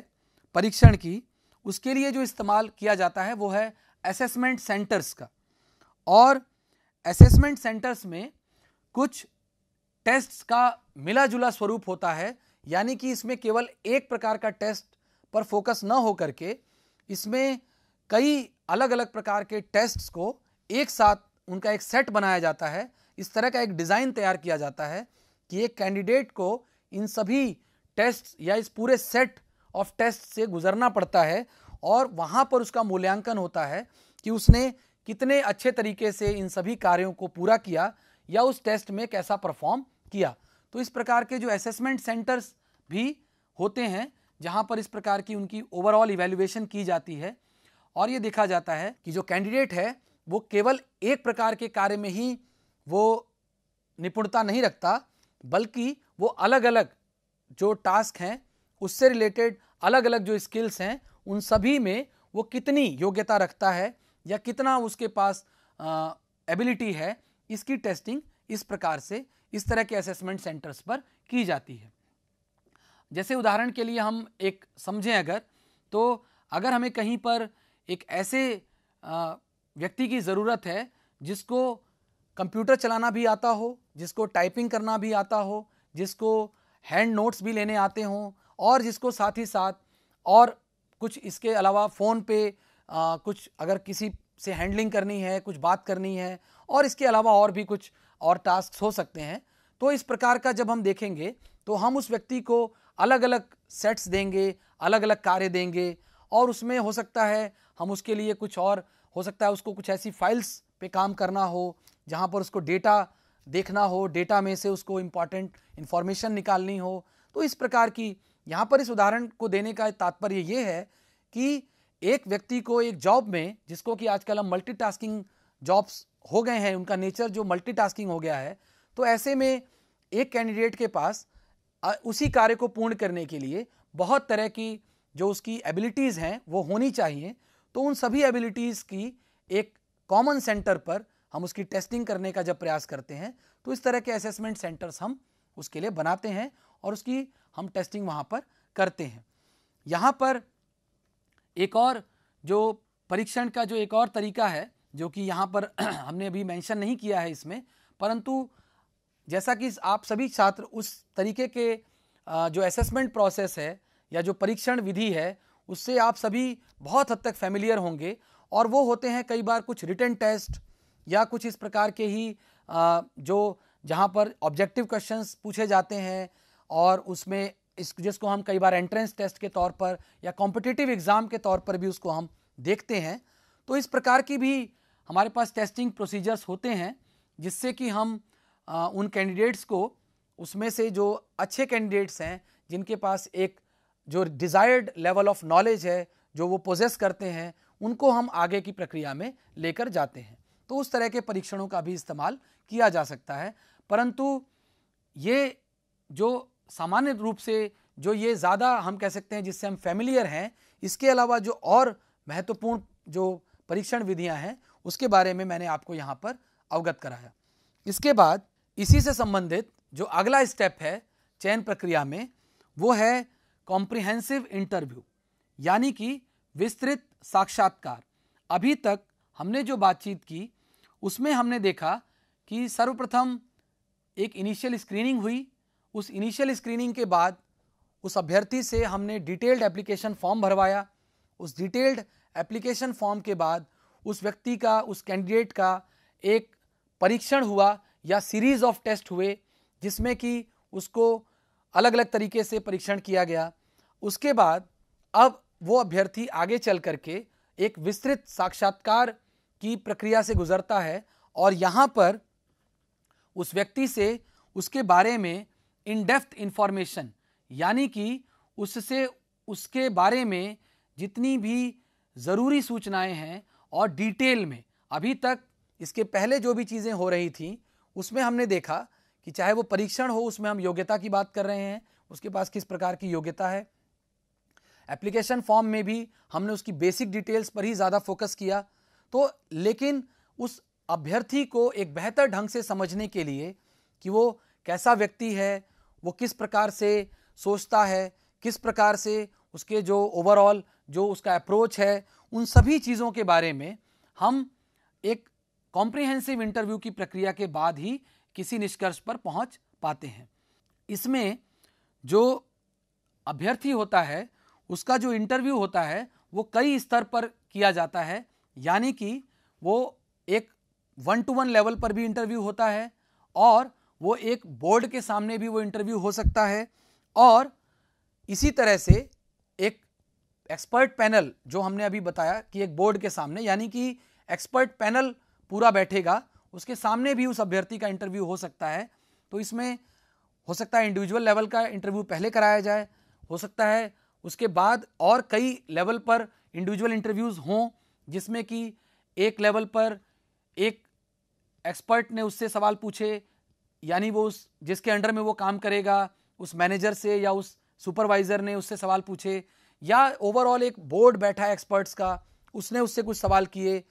परीक्षण की उसके लिए जो इस्तेमाल किया जाता है वो है असेसमेंट सेंटर्स का और असेसमेंट सेंटर्स में कुछ टेस्ट्स का मिला जुला स्वरूप होता है यानी कि इसमें केवल एक प्रकार का टेस्ट पर फोकस न हो करके इसमें कई अलग अलग प्रकार के टेस्ट्स को एक साथ उनका एक सेट बनाया जाता है इस तरह का एक डिज़ाइन तैयार किया जाता है कि एक कैंडिडेट को इन सभी टेस्ट या इस पूरे सेट ऑफ टेस्ट से गुजरना पड़ता है और वहाँ पर उसका मूल्यांकन होता है कि उसने कितने अच्छे तरीके से इन सभी कार्यों को पूरा किया या उस टेस्ट में कैसा परफॉर्म किया तो इस प्रकार के जो असेसमेंट सेंटर्स भी होते हैं जहाँ पर इस प्रकार की उनकी ओवरऑल इवेल्युएशन की जाती है और ये देखा जाता है कि जो कैंडिडेट है वो केवल एक प्रकार के कार्य में ही वो निपुणता नहीं रखता बल्कि वो अलग अलग जो टास्क हैं उससे रिलेटेड अलग अलग जो स्किल्स हैं उन सभी में वो कितनी योग्यता रखता है या कितना उसके पास एबिलिटी है इसकी टेस्टिंग इस प्रकार से इस तरह के असेसमेंट सेंटर्स पर की जाती है जैसे उदाहरण के लिए हम एक समझें अगर तो अगर हमें कहीं पर एक ऐसे व्यक्ति की ज़रूरत है जिसको कंप्यूटर चलाना भी आता हो जिसको टाइपिंग करना भी आता हो जिसको हैंड नोट्स भी लेने आते हों और जिसको साथ ही साथ और कुछ इसके अलावा फ़ोन पे आ, कुछ अगर किसी से हैंडलिंग करनी है कुछ बात करनी है और इसके अलावा और भी कुछ और टास्क हो सकते हैं तो इस प्रकार का जब हम देखेंगे तो हम उस व्यक्ति को अलग अलग सेट्स देंगे अलग अलग कार्य देंगे और उसमें हो सकता है हम उसके लिए कुछ और हो सकता है उसको कुछ ऐसी फाइल्स पे काम करना हो जहाँ पर उसको डेटा देखना हो डेटा में से उसको इम्पॉर्टेंट इन्फॉर्मेशन निकालनी हो तो इस प्रकार की यहाँ पर इस उदाहरण को देने का तात्पर्य ये है कि एक व्यक्ति को एक जॉब में जिसको कि आजकल हम मल्टीटास्किंग जॉब्स हो गए हैं उनका नेचर जो मल्टीटास्किंग हो गया है तो ऐसे में एक कैंडिडेट के पास उसी कार्य को पूर्ण करने के लिए बहुत तरह की जो उसकी एबिलिटीज़ हैं वो होनी चाहिए तो उन सभी एबिलिटीज़ की एक कॉमन सेंटर पर हम उसकी टेस्टिंग करने का जब प्रयास करते हैं तो इस तरह के असेसमेंट सेंटर्स हम उसके लिए बनाते हैं और उसकी हम टेस्टिंग वहाँ पर करते हैं यहाँ पर एक और जो परीक्षण का जो एक और तरीका है जो कि यहाँ पर हमने अभी मेंशन नहीं किया है इसमें परंतु जैसा कि आप सभी छात्र उस तरीके के जो असेसमेंट प्रोसेस है या जो परीक्षण विधि है उससे आप सभी बहुत हद तक फैमिलियर होंगे और वो होते हैं कई बार कुछ रिटर्न टेस्ट या कुछ इस प्रकार के ही जो जहाँ पर ऑब्जेक्टिव क्वेश्चंस पूछे जाते हैं और उसमें इस जिसको हम कई बार एंट्रेंस टेस्ट के तौर पर या कॉम्पिटिटिव एग्ज़ाम के तौर पर भी उसको हम देखते हैं तो इस प्रकार की भी हमारे पास टेस्टिंग प्रोसीजर्स होते हैं जिससे कि हम आ, उन कैंडिडेट्स को उसमें से जो अच्छे कैंडिडेट्स हैं जिनके पास एक जो डिज़ायर्ड लेवल ऑफ नॉलेज है जो वो पोजेस करते हैं उनको हम आगे की प्रक्रिया में लेकर जाते हैं तो उस तरह के परीक्षणों का भी इस्तेमाल किया जा सकता है परंतु ये जो सामान्य रूप से जो ये ज़्यादा हम कह सकते हैं जिससे हम फैमिलियर हैं इसके अलावा जो और महत्वपूर्ण जो परीक्षण विधियां हैं उसके बारे में मैंने आपको यहाँ पर अवगत कराया इसके बाद इसी से संबंधित जो अगला स्टेप है चयन प्रक्रिया में वो है कॉम्प्रिहेंसिव इंटरव्यू यानी कि विस्तृत साक्षात्कार अभी तक हमने जो बातचीत की उसमें हमने देखा कि सर्वप्रथम एक इनिशियल स्क्रीनिंग हुई उस इनिशियल स्क्रीनिंग के बाद उस अभ्यर्थी से हमने डिटेल्ड एप्लीकेशन फॉर्म भरवाया उस डिटेल्ड एप्लीकेशन फॉर्म के बाद उस व्यक्ति का उस कैंडिडेट का एक परीक्षण हुआ या सीरीज ऑफ टेस्ट हुए जिसमें कि उसको अलग अलग तरीके से परीक्षण किया गया उसके बाद अब वो अभ्यर्थी आगे चल करके एक विस्तृत साक्षात्कार की प्रक्रिया से गुजरता है और यहाँ पर उस व्यक्ति से उसके बारे में इन डेप्थ इन्फॉर्मेशन यानी कि उससे उसके बारे में जितनी भी ज़रूरी सूचनाएं हैं और डिटेल में अभी तक इसके पहले जो भी चीज़ें हो रही थी उसमें हमने देखा कि चाहे वो परीक्षण हो उसमें हम योग्यता की बात कर रहे हैं उसके पास किस प्रकार की योग्यता है एप्लीकेशन फॉर्म में भी हमने उसकी बेसिक डिटेल्स पर ही ज़्यादा फोकस किया तो लेकिन उस अभ्यर्थी को एक बेहतर ढंग से समझने के लिए कि वो कैसा व्यक्ति है वो किस प्रकार से सोचता है किस प्रकार से उसके जो ओवरऑल जो उसका अप्रोच है उन सभी चीज़ों के बारे में हम एक कॉम्प्रिहेंसिव इंटरव्यू की प्रक्रिया के बाद ही किसी निष्कर्ष पर पहुंच पाते हैं इसमें जो अभ्यर्थी होता है उसका जो इंटरव्यू होता है वो कई स्तर पर किया जाता है यानी कि वो एक वन टू वन लेवल पर भी इंटरव्यू होता है और वो एक बोर्ड के सामने भी वो इंटरव्यू हो सकता है और इसी तरह से एक एक्सपर्ट पैनल जो हमने अभी बताया कि एक बोर्ड के सामने यानी कि एक्सपर्ट पैनल पूरा बैठेगा उसके सामने भी उस अभ्यर्थी का इंटरव्यू हो सकता है तो इसमें हो सकता है इंडिविजुअल लेवल का इंटरव्यू पहले कराया जाए हो सकता है उसके बाद और कई लेवल पर इंडिविजुअल इंटरव्यूज़ हों जिसमें कि एक लेवल पर एक एक्सपर्ट ने उससे सवाल पूछे यानी वो उस जिसके अंडर में वो काम करेगा उस मैनेजर से या उस सुपरवाइज़र ने उससे सवाल पूछे या ओवरऑल एक बोर्ड बैठा एक्सपर्ट्स का उसने उससे कुछ सवाल किए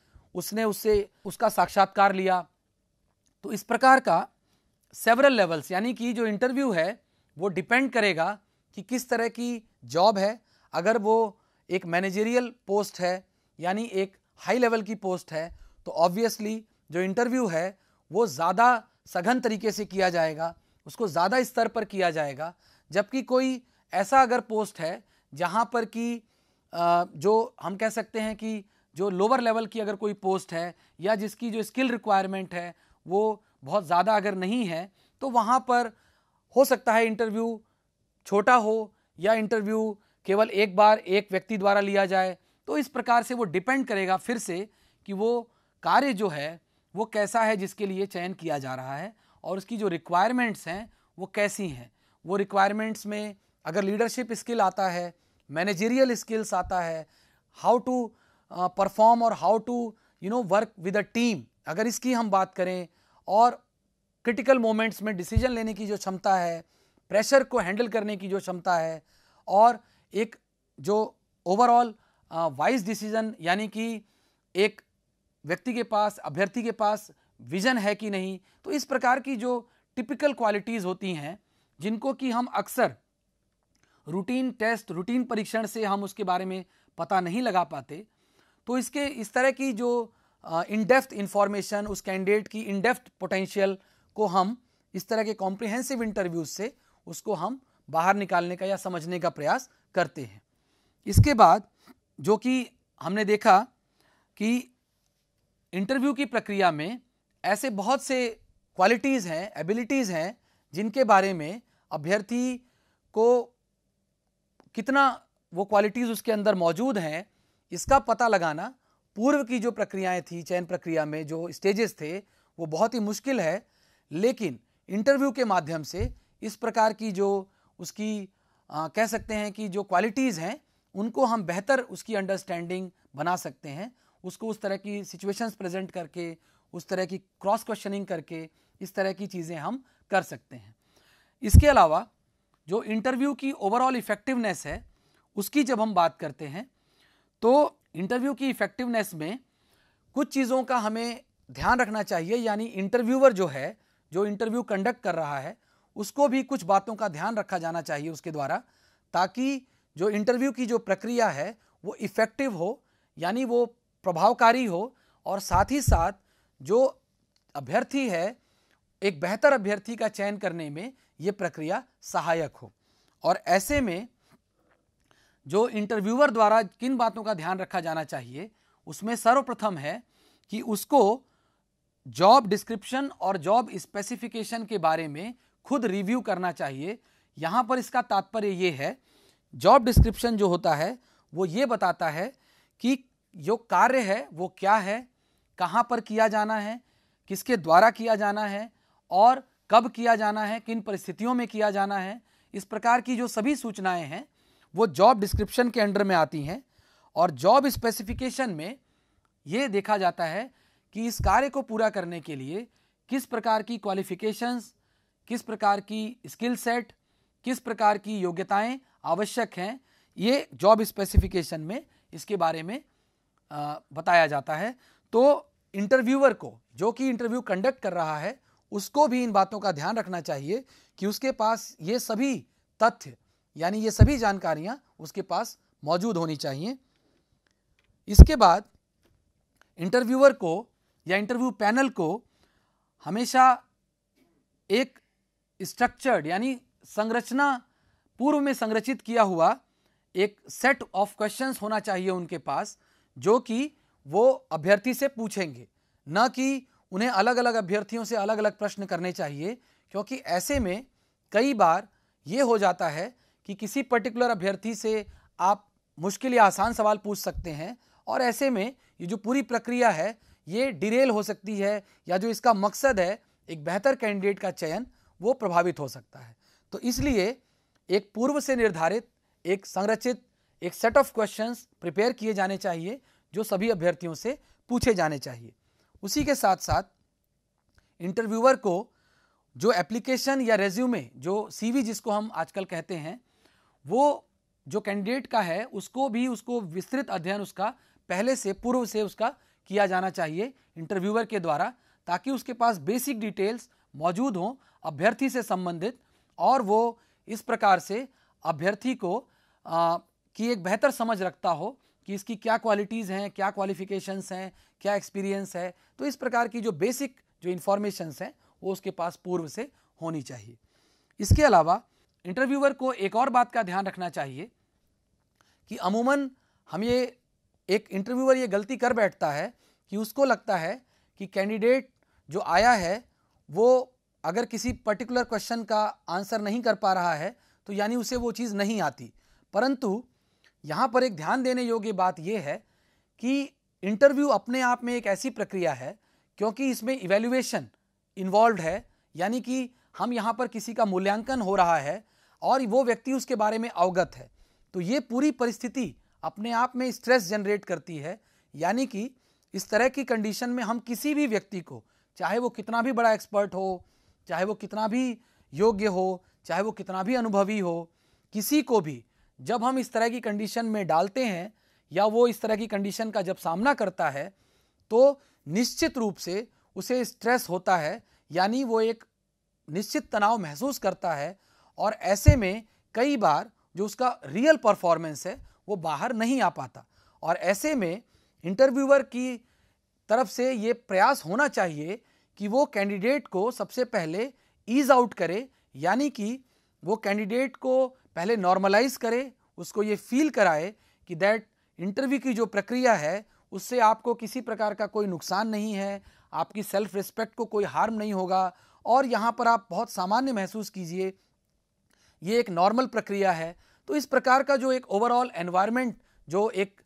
उसने उससे उसका साक्षात्कार लिया तो इस प्रकार का सेवरल लेवल्स यानी कि जो इंटरव्यू है वो डिपेंड करेगा कि किस तरह की जॉब है अगर वो एक मैनेजरियल पोस्ट है यानी एक हाई लेवल की पोस्ट है तो ऑब्वियसली जो इंटरव्यू है वो ज़्यादा सघन तरीके से किया जाएगा उसको ज़्यादा स्तर पर किया जाएगा जबकि कोई ऐसा अगर पोस्ट है जहाँ पर कि जो हम कह सकते हैं कि जो लोअर लेवल की अगर कोई पोस्ट है या जिसकी जो स्किल रिक्वायरमेंट है वो बहुत ज़्यादा अगर नहीं है तो वहाँ पर हो सकता है इंटरव्यू छोटा हो या इंटरव्यू केवल एक बार एक व्यक्ति द्वारा लिया जाए तो इस प्रकार से वो डिपेंड करेगा फिर से कि वो कार्य जो है वो कैसा है जिसके लिए चयन किया जा रहा है और उसकी जो रिक्वायरमेंट्स हैं वो कैसी हैं वो रिक्वायरमेंट्स में अगर लीडरशिप स्किल आता है मैनेजेरियल स्किल्स आता है हाउ टू परफॉर्म और how to you know work with a team अगर इसकी हम बात करें और क्रिटिकल मोमेंट्स में डिसीजन लेने की जो क्षमता है प्रेशर को हैंडल करने की जो क्षमता है और एक जो ओवरऑल वाइज डिसीजन यानी कि एक व्यक्ति के पास अभ्यर्थी के पास विजन है कि नहीं तो इस प्रकार की जो टिपिकल क्वालिटीज़ होती हैं जिनको कि हम अक्सर रूटीन टेस्ट रूटीन परीक्षण से हम उसके बारे में पता नहीं लगा पाते तो इसके इस तरह की जो इन डेप्थ इंफॉर्मेशन उस कैंडिडेट की इन डेप्थ पोटेंशियल को हम इस तरह के कॉम्प्रिहेंसिव इंटरव्यूज से उसको हम बाहर निकालने का या समझने का प्रयास करते हैं इसके बाद जो कि हमने देखा कि इंटरव्यू की प्रक्रिया में ऐसे बहुत से क्वालिटीज़ हैं एबिलिटीज़ हैं जिनके बारे में अभ्यर्थी को कितना वो क्वालिटीज़ उसके अंदर मौजूद हैं इसका पता लगाना पूर्व की जो प्रक्रियाएं थी चयन प्रक्रिया में जो स्टेजेस थे वो बहुत ही मुश्किल है लेकिन इंटरव्यू के माध्यम से इस प्रकार की जो उसकी आ, कह सकते हैं कि जो क्वालिटीज़ हैं उनको हम बेहतर उसकी अंडरस्टैंडिंग बना सकते हैं उसको उस तरह की सिचुएशंस प्रेजेंट करके उस तरह की क्रॉस क्वेश्चनिंग करके इस तरह की चीज़ें हम कर सकते हैं इसके अलावा जो इंटरव्यू की ओवरऑल इफ़ेक्टिवनेस है उसकी जब हम बात करते हैं तो इंटरव्यू की इफ़ेक्टिवनेस में कुछ चीज़ों का हमें ध्यान रखना चाहिए यानी इंटरव्यूअर जो है जो इंटरव्यू कंडक्ट कर रहा है उसको भी कुछ बातों का ध्यान रखा जाना चाहिए उसके द्वारा ताकि जो इंटरव्यू की जो प्रक्रिया है वो इफ़ेक्टिव हो यानी वो प्रभावकारी हो और साथ ही साथ जो अभ्यर्थी है एक बेहतर अभ्यर्थी का चयन करने में ये प्रक्रिया सहायक हो और ऐसे में जो इंटरव्यूअर द्वारा किन बातों का ध्यान रखा जाना चाहिए उसमें सर्वप्रथम है कि उसको जॉब डिस्क्रिप्शन और जॉब स्पेसिफिकेशन के बारे में खुद रिव्यू करना चाहिए यहाँ पर इसका तात्पर्य ये है जॉब डिस्क्रिप्शन जो होता है वो ये बताता है कि जो कार्य है वो क्या है कहाँ पर किया जाना है किसके द्वारा किया जाना है और कब किया जाना है किन परिस्थितियों में किया जाना है इस प्रकार की जो सभी सूचनाएं हैं वो जॉब डिस्क्रिप्शन के अंडर में आती हैं और जॉब स्पेसिफिकेशन में ये देखा जाता है कि इस कार्य को पूरा करने के लिए किस प्रकार की क्वालिफिकेशंस किस प्रकार की स्किल सेट किस प्रकार की योग्यताएं आवश्यक हैं ये जॉब स्पेसिफिकेशन में इसके बारे में आ, बताया जाता है तो इंटरव्यूअर को जो कि इंटरव्यू कंडक्ट कर रहा है उसको भी इन बातों का ध्यान रखना चाहिए कि उसके पास ये सभी तथ्य यानी ये सभी जानकारियाँ उसके पास मौजूद होनी चाहिए इसके बाद इंटरव्यूअर को या इंटरव्यू पैनल को हमेशा एक स्ट्रक्चर्ड यानी संरचना पूर्व में संरचित किया हुआ एक सेट ऑफ क्वेश्चंस होना चाहिए उनके पास जो कि वो अभ्यर्थी से पूछेंगे न कि उन्हें अलग अलग अभ्यर्थियों से अलग अलग प्रश्न करने चाहिए क्योंकि ऐसे में कई बार ये हो जाता है कि किसी पर्टिकुलर अभ्यर्थी से आप मुश्किल या आसान सवाल पूछ सकते हैं और ऐसे में ये जो पूरी प्रक्रिया है ये डिरेल हो सकती है या जो इसका मकसद है एक बेहतर कैंडिडेट का चयन वो प्रभावित हो सकता है तो इसलिए एक पूर्व से निर्धारित एक संरचित एक सेट ऑफ क्वेश्चंस प्रिपेयर किए जाने चाहिए जो सभी अभ्यर्थियों से पूछे जाने चाहिए उसी के साथ साथ इंटरव्यूअर को जो एप्लीकेशन या रेज्यूमे जो सीवी जिसको हम आजकल कहते हैं वो जो कैंडिडेट का है उसको भी उसको विस्तृत अध्ययन उसका पहले से पूर्व से उसका किया जाना चाहिए इंटरव्यूअर के द्वारा ताकि उसके पास बेसिक डिटेल्स मौजूद हों अभ्यर्थी से संबंधित और वो इस प्रकार से अभ्यर्थी को आ, की एक बेहतर समझ रखता हो कि इसकी क्या क्वालिटीज़ हैं क्या क्वालिफिकेशंस हैं क्या एक्सपीरियंस है तो इस प्रकार की जो बेसिक जो इन्फॉर्मेशंस हैं वो उसके पास पूर्व से होनी चाहिए इसके अलावा इंटरव्यूअर को एक और बात का ध्यान रखना चाहिए कि अमूमन हम ये एक इंटरव्यूअर ये गलती कर बैठता है कि उसको लगता है कि कैंडिडेट जो आया है वो अगर किसी पर्टिकुलर क्वेश्चन का आंसर नहीं कर पा रहा है तो यानी उसे वो चीज़ नहीं आती परंतु यहाँ पर एक ध्यान देने योग्य बात यह है कि इंटरव्यू अपने आप में एक ऐसी प्रक्रिया है क्योंकि इसमें इवेल्युएशन इन्वॉल्व है यानी कि हम यहाँ पर किसी का मूल्यांकन हो रहा है और वो व्यक्ति उसके बारे में अवगत है तो ये पूरी परिस्थिति अपने आप में स्ट्रेस जनरेट करती है यानी कि इस तरह की कंडीशन में हम किसी भी व्यक्ति को चाहे वो कितना भी बड़ा एक्सपर्ट हो चाहे वो कितना भी योग्य हो चाहे वो कितना भी अनुभवी हो किसी को भी जब हम इस तरह की कंडीशन में डालते हैं या वो इस तरह की कंडीशन का जब सामना करता है तो निश्चित रूप से उसे स्ट्रेस होता है यानी वो एक निश्चित तनाव महसूस करता है और ऐसे में कई बार जो उसका रियल परफॉर्मेंस है वो बाहर नहीं आ पाता और ऐसे में इंटरव्यूअर की तरफ से ये प्रयास होना चाहिए कि वो कैंडिडेट को सबसे पहले ईज आउट करे यानी कि वो कैंडिडेट को पहले नॉर्मलाइज करे उसको ये फील कराए कि दैट इंटरव्यू की जो प्रक्रिया है उससे आपको किसी प्रकार का कोई नुकसान नहीं है आपकी सेल्फ रिस्पेक्ट को कोई हार्म नहीं होगा और यहाँ पर आप बहुत सामान्य महसूस कीजिए ये एक नॉर्मल प्रक्रिया है तो इस प्रकार का जो एक ओवरऑल एनवायरनमेंट जो एक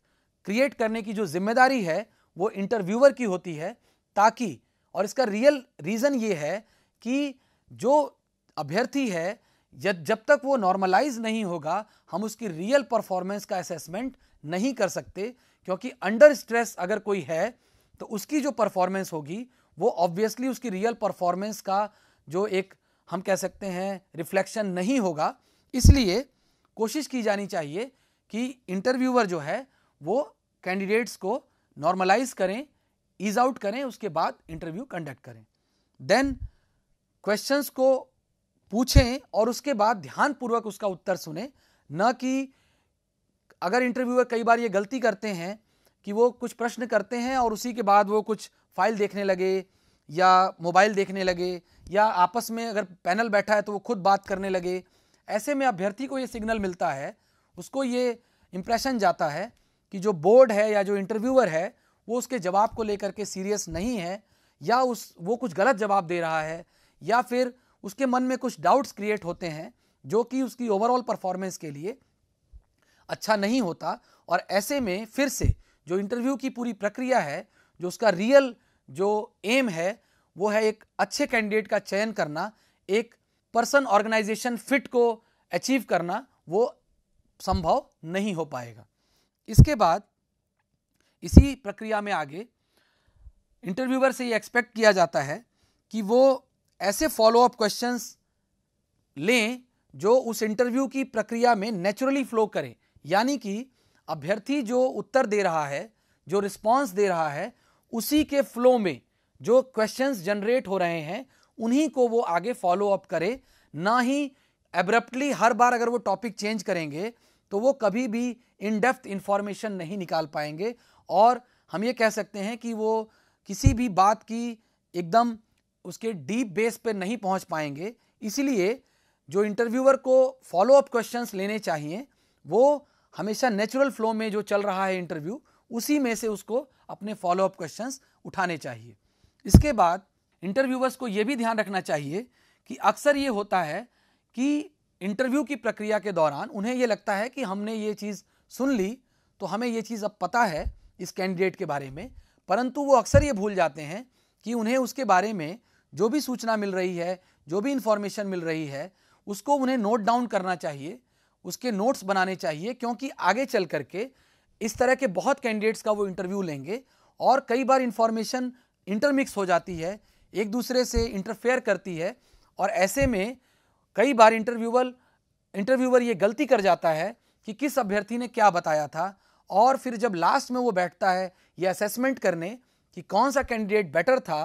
क्रिएट करने की जो जिम्मेदारी है वो इंटरव्यूअर की होती है ताकि और इसका रियल रीज़न ये है कि जो अभ्यर्थी है जब जब तक वो नॉर्मलाइज नहीं होगा हम उसकी रियल परफॉर्मेंस का असेसमेंट नहीं कर सकते क्योंकि अंडर स्ट्रेस अगर कोई है तो उसकी जो परफॉर्मेंस होगी वो ऑब्वियसली उसकी रियल परफॉर्मेंस का जो एक हम कह सकते हैं रिफ्लेक्शन नहीं होगा इसलिए कोशिश की जानी चाहिए कि इंटरव्यूअर जो है वो कैंडिडेट्स को नॉर्मलाइज करें ईज आउट करें उसके बाद इंटरव्यू कंडक्ट करें देन क्वेश्चंस को पूछें और उसके बाद ध्यानपूर्वक उसका उत्तर सुने न कि अगर इंटरव्यूअर कई बार ये गलती करते हैं कि वो कुछ प्रश्न करते हैं और उसी के बाद वो कुछ फाइल देखने लगे या मोबाइल देखने लगे या आपस में अगर पैनल बैठा है तो वो खुद बात करने लगे ऐसे में अभ्यर्थी को ये सिग्नल मिलता है उसको ये इम्प्रेशन जाता है कि जो बोर्ड है या जो इंटरव्यूअर है वो उसके जवाब को लेकर के सीरियस नहीं है या उस वो कुछ गलत जवाब दे रहा है या फिर उसके मन में कुछ डाउट्स क्रिएट होते हैं जो कि उसकी ओवरऑल परफॉर्मेंस के लिए अच्छा नहीं होता और ऐसे में फिर से जो इंटरव्यू की पूरी प्रक्रिया है जो उसका रियल जो एम है वो है एक अच्छे कैंडिडेट का चयन करना एक पर्सन ऑर्गेनाइजेशन फिट को अचीव करना वो संभव नहीं हो पाएगा इसके बाद इसी प्रक्रिया में आगे इंटरव्यूअर से ये एक्सपेक्ट किया जाता है कि वो ऐसे फॉलोअप क्वेश्चंस लें जो उस इंटरव्यू की प्रक्रिया में नेचुरली फ्लो करें यानी कि अभ्यर्थी जो उत्तर दे रहा है जो रिस्पॉन्स दे रहा है उसी के फ्लो में जो क्वेश्चंस जनरेट हो रहे हैं उन्हीं को वो आगे फॉलो अप करे ना ही एब्रप्टली हर बार अगर वो टॉपिक चेंज करेंगे तो वो कभी भी इन डेप्थ इन्फॉर्मेशन नहीं निकाल पाएंगे और हम ये कह सकते हैं कि वो किसी भी बात की एकदम उसके डीप बेस पे नहीं पहुंच पाएंगे इसीलिए जो इंटरव्यूअर को फॉलो अप क्वेश्चंस लेने चाहिए वो हमेशा नेचुरल फ्लो में जो चल रहा है इंटरव्यू उसी में से उसको अपने फॉलो अप क्वेश्चंस उठाने चाहिए इसके बाद इंटरव्यूवर्स को यह भी ध्यान रखना चाहिए कि अक्सर ये होता है कि इंटरव्यू की प्रक्रिया के दौरान उन्हें ये लगता है कि हमने ये चीज़ सुन ली तो हमें ये चीज़ अब पता है इस कैंडिडेट के बारे में परंतु वो अक्सर ये भूल जाते हैं कि उन्हें उसके बारे में जो भी सूचना मिल रही है जो भी इंफॉर्मेशन मिल रही है उसको उन्हें नोट डाउन करना चाहिए उसके नोट्स बनाने चाहिए क्योंकि आगे चल करके इस तरह के बहुत कैंडिडेट्स का वो इंटरव्यू लेंगे और कई बार इन्फॉर्मेशन इंटरमिक्स हो जाती है एक दूसरे से इंटरफेयर करती है और ऐसे में कई बार इंटरव्यूअल इंटरव्यूअर ये गलती कर जाता है कि किस अभ्यर्थी ने क्या बताया था और फिर जब लास्ट में वो बैठता है ये असेसमेंट करने कि कौन सा कैंडिडेट बेटर था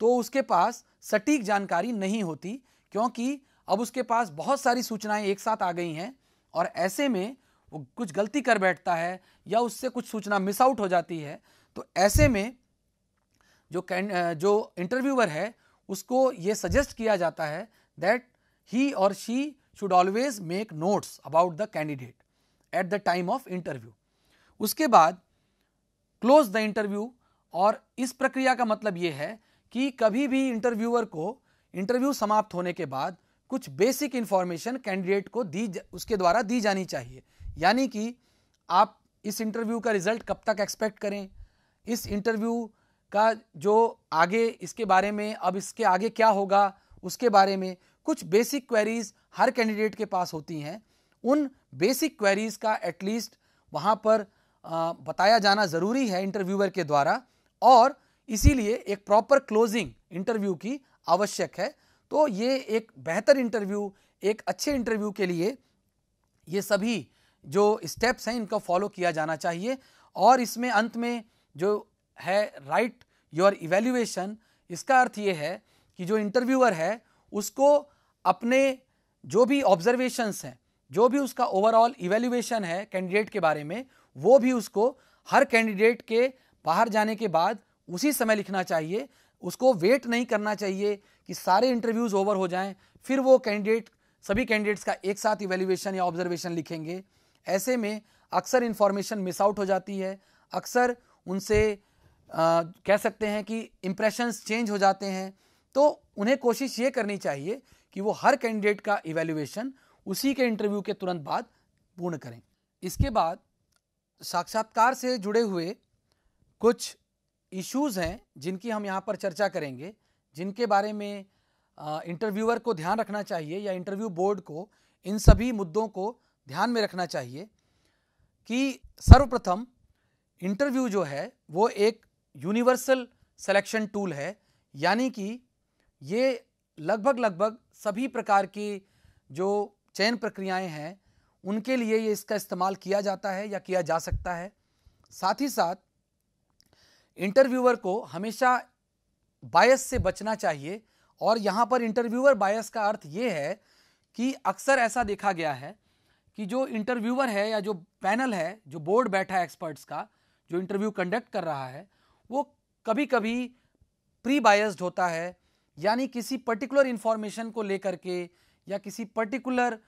तो उसके पास सटीक जानकारी नहीं होती क्योंकि अब उसके पास बहुत सारी सूचनाएं एक साथ आ गई हैं और ऐसे में वो कुछ गलती कर बैठता है या उससे कुछ सूचना मिस आउट हो जाती है तो ऐसे में जो कैन जो इंटरव्यूअर है उसको ये सजेस्ट किया जाता है दैट ही और she should always make notes about the candidate at the time of interview उसके बाद क्लोज द इंटरव्यू और इस प्रक्रिया का मतलब ये है कि कभी भी इंटरव्यूअर को इंटरव्यू समाप्त होने के बाद कुछ बेसिक इन्फॉर्मेशन कैंडिडेट को दी उसके द्वारा दी जानी चाहिए यानी कि आप इस इंटरव्यू का रिजल्ट कब तक एक्सपेक्ट करें इस इंटरव्यू का जो आगे इसके बारे में अब इसके आगे क्या होगा उसके बारे में कुछ बेसिक क्वेरीज हर कैंडिडेट के पास होती हैं उन बेसिक क्वेरीज का एटलीस्ट वहाँ पर बताया जाना ज़रूरी है इंटरव्यूअर के द्वारा और इसीलिए एक प्रॉपर क्लोजिंग इंटरव्यू की आवश्यक है तो ये एक बेहतर इंटरव्यू एक अच्छे इंटरव्यू के लिए ये सभी जो स्टेप्स हैं इनका फॉलो किया जाना चाहिए और इसमें अंत में जो है राइट योर इवेल्युएशन इसका अर्थ ये है कि जो इंटरव्यूअर है उसको अपने जो भी ऑब्जर्वेशंस हैं जो भी उसका ओवरऑल इवेल्युएशन है कैंडिडेट के बारे में वो भी उसको हर कैंडिडेट के बाहर जाने के बाद उसी समय लिखना चाहिए उसको वेट नहीं करना चाहिए कि सारे इंटरव्यूज़ ओवर हो जाएं फिर वो कैंडिडेट सभी कैंडिडेट्स का एक साथ इवेल्यूएशन या ऑब्जर्वेशन लिखेंगे ऐसे में अक्सर इन्फॉर्मेशन मिस आउट हो जाती है अक्सर उनसे आ, कह सकते हैं कि इम्प्रेशंस चेंज हो जाते हैं तो उन्हें कोशिश ये करनी चाहिए कि वो हर कैंडिडेट का इवेल्यूएशन उसी के इंटरव्यू के तुरंत बाद पूर्ण करें इसके बाद साक्षात्कार से जुड़े हुए कुछ इश्यूज हैं जिनकी हम यहाँ पर चर्चा करेंगे जिनके बारे में इंटरव्यूअर को ध्यान रखना चाहिए या इंटरव्यू बोर्ड को इन सभी मुद्दों को ध्यान में रखना चाहिए कि सर्वप्रथम इंटरव्यू जो है वो एक यूनिवर्सल सेलेक्शन टूल है यानी कि ये लगभग लगभग सभी प्रकार की जो चयन प्रक्रियाएं हैं उनके लिए ये इसका इस्तेमाल किया जाता है या किया जा सकता है साथ ही साथ इंटरव्यूअर को हमेशा बायस से बचना चाहिए और यहाँ पर इंटरव्यूअर बायस का अर्थ ये है कि अक्सर ऐसा देखा गया है कि जो इंटरव्यूअर है या जो पैनल है जो बोर्ड बैठा है एक्सपर्ट्स का जो इंटरव्यू कंडक्ट कर रहा है वो कभी कभी प्री बायस्ड होता है यानी किसी पर्टिकुलर इन्फॉर्मेशन को लेकर के या किसी पर्टिकुलर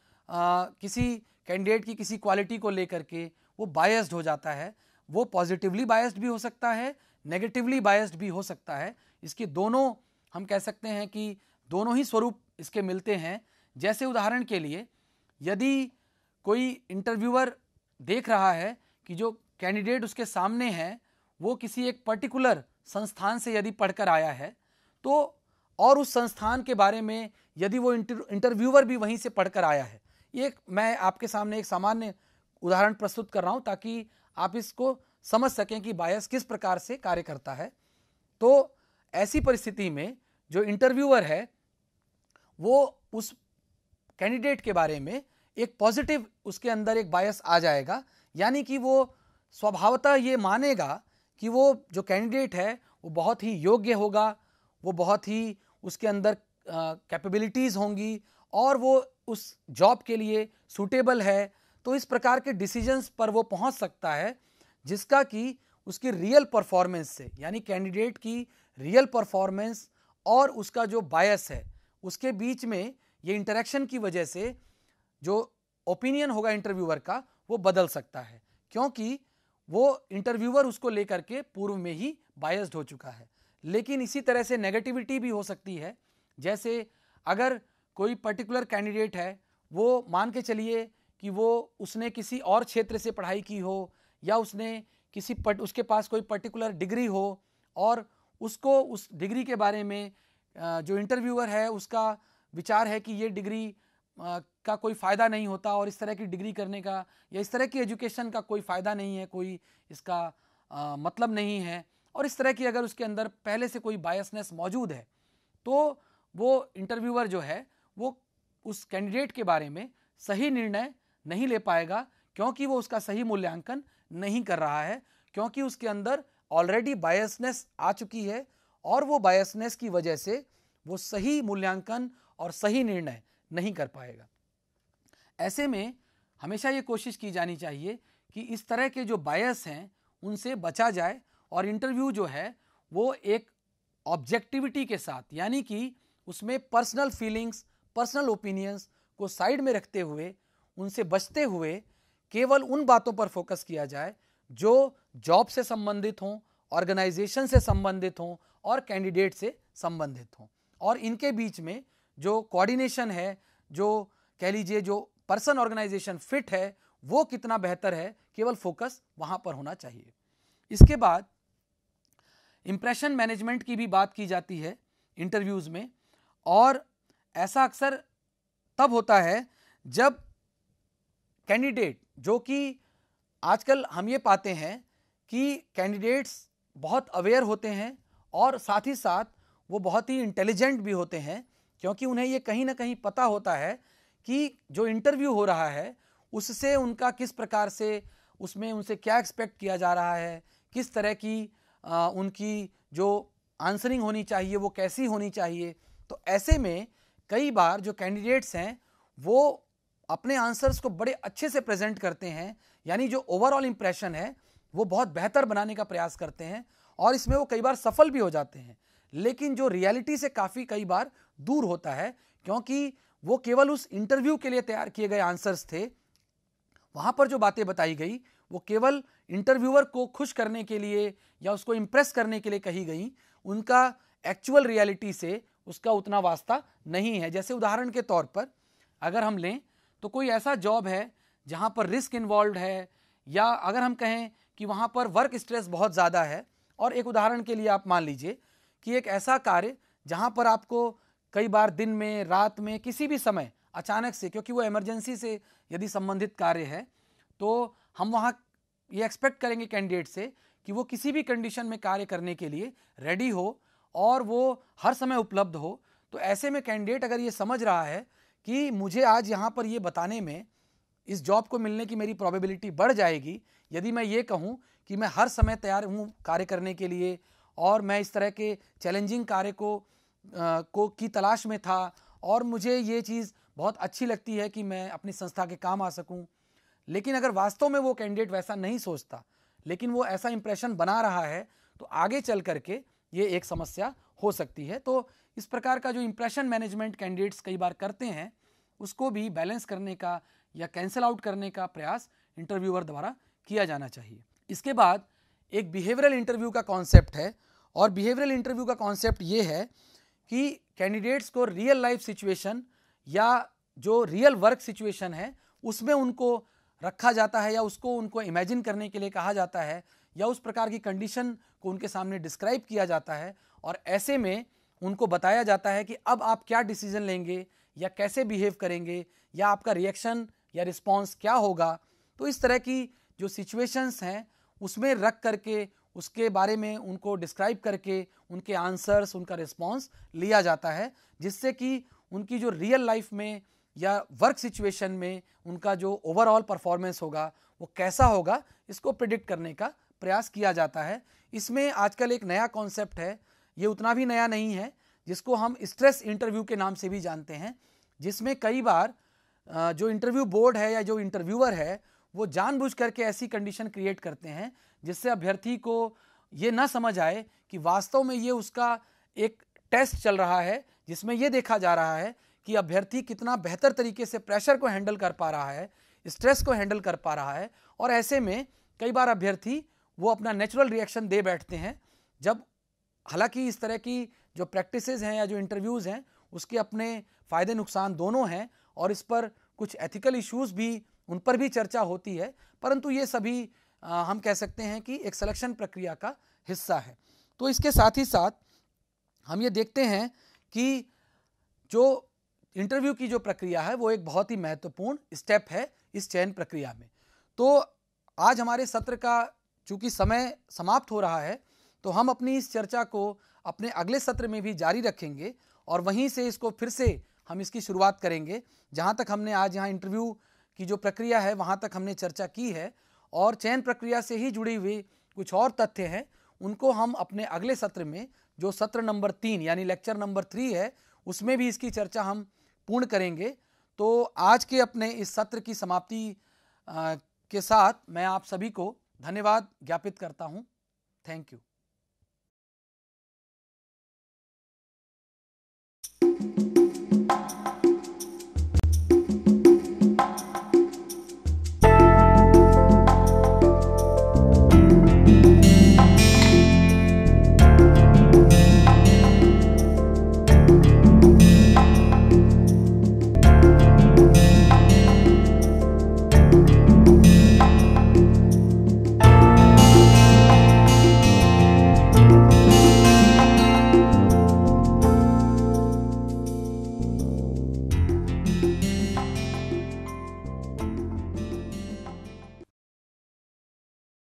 किसी कैंडिडेट की किसी क्वालिटी को लेकर के वो बायस्ड हो जाता है वो पॉजिटिवली बायस्ड भी हो सकता है नेगेटिवली बायस्ड भी हो सकता है इसके दोनों हम कह सकते हैं कि दोनों ही स्वरूप इसके मिलते हैं जैसे उदाहरण के लिए यदि कोई इंटरव्यूअर देख रहा है कि जो कैंडिडेट उसके सामने हैं वो किसी एक पर्टिकुलर संस्थान से यदि पढ़कर आया है तो और उस संस्थान के बारे में यदि वो इंटरव्यूअर भी वहीं से पढ़कर आया है ये मैं आपके सामने एक सामान्य उदाहरण प्रस्तुत कर रहा हूँ ताकि आप इसको समझ सकें कि बायस किस प्रकार से कार्य करता है तो ऐसी परिस्थिति में जो इंटरव्यूअर है वो उस कैंडिडेट के बारे में एक पॉजिटिव उसके अंदर एक बायस आ जाएगा यानी कि वो स्वभावतः ये मानेगा कि वो जो कैंडिडेट है वो बहुत ही योग्य होगा वो बहुत ही उसके अंदर कैपेबिलिटीज़ होंगी और वो उस जॉब के लिए सूटेबल है तो इस प्रकार के डिसीजंस पर वो पहुंच सकता है जिसका कि उसकी रियल परफॉर्मेंस से यानी कैंडिडेट की रियल परफॉर्मेंस और उसका जो बायस है उसके बीच में ये इंटरेक्शन की वजह से जो ओपिनियन होगा इंटरव्यूअर का वो बदल सकता है क्योंकि वो इंटरव्यूअर उसको लेकर के पूर्व में ही बायस्ड हो चुका है लेकिन इसी तरह से नेगेटिविटी भी हो सकती है जैसे अगर कोई पर्टिकुलर कैंडिडेट है वो मान के चलिए कि वो उसने किसी और क्षेत्र से पढ़ाई की हो या उसने किसी पट उसके पास कोई पर्टिकुलर डिग्री हो और उसको उस डिग्री के बारे में जो इंटरव्यूअर है उसका विचार है कि ये डिग्री का कोई फ़ायदा नहीं होता और इस तरह की डिग्री करने का या इस तरह की एजुकेशन का कोई फ़ायदा नहीं है कोई इसका आ, मतलब नहीं है और इस तरह की अगर उसके अंदर पहले से कोई बायसनेस मौजूद है तो वो इंटरव्यूअर जो है वो उस कैंडिडेट के बारे में सही निर्णय नहीं ले पाएगा क्योंकि वो उसका सही मूल्यांकन नहीं कर रहा है क्योंकि उसके अंदर ऑलरेडी बायसनेस आ चुकी है और वो बायसनेस की वजह से वो सही मूल्यांकन और सही निर्णय नहीं कर पाएगा ऐसे में हमेशा ये कोशिश की जानी चाहिए कि इस तरह के जो बायस हैं उनसे बचा जाए और इंटरव्यू जो है वो एक ऑब्जेक्टिविटी के साथ यानी कि उसमें पर्सनल फीलिंग्स पर्सनल ओपिनियंस को साइड में रखते हुए उनसे बचते हुए केवल उन बातों पर फोकस किया जाए जो जॉब से संबंधित हों ऑर्गेनाइजेशन से संबंधित हों और कैंडिडेट से संबंधित हों और इनके बीच में जो कोऑर्डिनेशन है जो कह लीजिए जो पर्सन ऑर्गेनाइजेशन फिट है वो कितना बेहतर है केवल फोकस वहां पर होना चाहिए इसके बाद इंप्रेशन मैनेजमेंट की भी बात की जाती है इंटरव्यूज में और ऐसा अक्सर तब होता है जब कैंडिडेट जो कि आजकल हम ये पाते हैं कि कैंडिडेट्स बहुत अवेयर होते हैं और साथ ही साथ वो बहुत ही इंटेलिजेंट भी होते हैं क्योंकि उन्हें ये कहीं ना कहीं पता होता है कि जो इंटरव्यू हो रहा है उससे उनका किस प्रकार से उसमें उनसे क्या एक्सपेक्ट किया जा रहा है किस तरह की आ, उनकी जो आंसरिंग होनी चाहिए वो कैसी होनी चाहिए तो ऐसे में कई बार जो कैंडिडेट्स हैं वो अपने आंसर्स को बड़े अच्छे से प्रेजेंट करते हैं यानी जो ओवरऑल इम्प्रेशन है वो बहुत बेहतर बनाने का प्रयास करते हैं और इसमें वो कई बार सफल भी हो जाते हैं लेकिन जो रियलिटी से काफ़ी कई बार दूर होता है क्योंकि वो केवल उस इंटरव्यू के लिए तैयार किए गए आंसर्स थे वहाँ पर जो बातें बताई गई वो केवल इंटरव्यूअर को खुश करने के लिए या उसको इम्प्रेस करने के लिए कही गई उनका एक्चुअल रियलिटी से उसका उतना वास्ता नहीं है जैसे उदाहरण के तौर पर अगर हम लें तो कोई ऐसा जॉब है जहाँ पर रिस्क इन्वॉल्व है या अगर हम कहें कि वहाँ पर वर्क स्ट्रेस बहुत ज़्यादा है और एक उदाहरण के लिए आप मान लीजिए कि एक ऐसा कार्य जहाँ पर आपको कई बार दिन में रात में किसी भी समय अचानक से क्योंकि वो इमरजेंसी से यदि संबंधित कार्य है तो हम वहाँ ये एक्सपेक्ट करेंगे कैंडिडेट से कि वो किसी भी कंडीशन में कार्य करने के लिए रेडी हो और वो हर समय उपलब्ध हो तो ऐसे में कैंडिडेट अगर ये समझ रहा है कि मुझे आज यहाँ पर ये बताने में इस जॉब को मिलने की मेरी प्रोबेबिलिटी बढ़ जाएगी यदि मैं ये कहूँ कि मैं हर समय तैयार हूँ कार्य करने के लिए और मैं इस तरह के चैलेंजिंग कार्य को को की तलाश में था और मुझे ये चीज़ बहुत अच्छी लगती है कि मैं अपनी संस्था के काम आ सकूं लेकिन अगर वास्तव में वो कैंडिडेट वैसा नहीं सोचता लेकिन वो ऐसा इंप्रेशन बना रहा है तो आगे चल करके ये एक समस्या हो सकती है तो इस प्रकार का जो इम्प्रेशन मैनेजमेंट कैंडिडेट्स कई बार करते हैं उसको भी बैलेंस करने का या कैंसिल आउट करने का प्रयास इंटरव्यूअर द्वारा किया जाना चाहिए इसके बाद एक बिहेवियरल इंटरव्यू का कॉन्सेप्ट है और बिहेवियरल इंटरव्यू का कॉन्सेप्ट ये है कि कैंडिडेट्स को रियल लाइफ सिचुएशन या जो रियल वर्क सिचुएशन है उसमें उनको रखा जाता है या उसको उनको इमेजिन करने के लिए कहा जाता है या उस प्रकार की कंडीशन को उनके सामने डिस्क्राइब किया जाता है और ऐसे में उनको बताया जाता है कि अब आप क्या डिसीजन लेंगे या कैसे बिहेव करेंगे या आपका रिएक्शन या रिस्पॉन्स क्या होगा तो इस तरह की जो सिचुएशंस हैं उसमें रख करके उसके बारे में उनको डिस्क्राइब करके उनके आंसर्स उनका रिस्पॉन्स लिया जाता है जिससे कि उनकी जो रियल लाइफ में या वर्क सिचुएशन में उनका जो ओवरऑल परफॉर्मेंस होगा वो कैसा होगा इसको प्रिडिक्ट करने का प्रयास किया जाता है इसमें आजकल एक नया कॉन्सेप्ट है ये उतना भी नया नहीं है जिसको हम स्ट्रेस इंटरव्यू के नाम से भी जानते हैं जिसमें कई बार जो इंटरव्यू बोर्ड है या जो इंटरव्यूअर है वो जानबूझ करके ऐसी कंडीशन क्रिएट करते हैं जिससे अभ्यर्थी को ये ना समझ आए कि वास्तव में ये उसका एक टेस्ट चल रहा है जिसमें ये देखा जा रहा है कि अभ्यर्थी कितना बेहतर तरीके से प्रेशर को हैंडल कर पा रहा है स्ट्रेस को हैंडल कर पा रहा है और ऐसे में कई बार अभ्यर्थी वो अपना नेचुरल रिएक्शन दे बैठते हैं जब हालांकि इस तरह की जो प्रैक्टिस हैं या जो इंटरव्यूज़ हैं उसके अपने फ़ायदे नुकसान दोनों हैं और इस पर कुछ एथिकल इश्यूज़ भी उन पर भी चर्चा होती है परंतु ये सभी आ, हम कह सकते हैं कि एक सिलेक्शन प्रक्रिया का हिस्सा है तो इसके साथ ही साथ हम ये देखते हैं कि जो इंटरव्यू की जो प्रक्रिया है वो एक बहुत ही महत्वपूर्ण स्टेप है इस चयन प्रक्रिया में तो आज हमारे सत्र का चूंकि समय समाप्त हो रहा है तो हम अपनी इस चर्चा को अपने अगले सत्र में भी जारी रखेंगे और वहीं से इसको फिर से हम इसकी शुरुआत करेंगे जहाँ तक हमने आज यहाँ इंटरव्यू की जो प्रक्रिया है वहाँ तक हमने चर्चा की है और चयन प्रक्रिया से ही जुड़ी हुई कुछ और तथ्य हैं उनको हम अपने अगले सत्र में जो सत्र नंबर तीन यानी लेक्चर नंबर थ्री है उसमें भी इसकी चर्चा हम पूर्ण करेंगे तो आज के अपने इस सत्र की समाप्ति के साथ मैं आप सभी को धन्यवाद ज्ञापित करता हूँ थैंक यू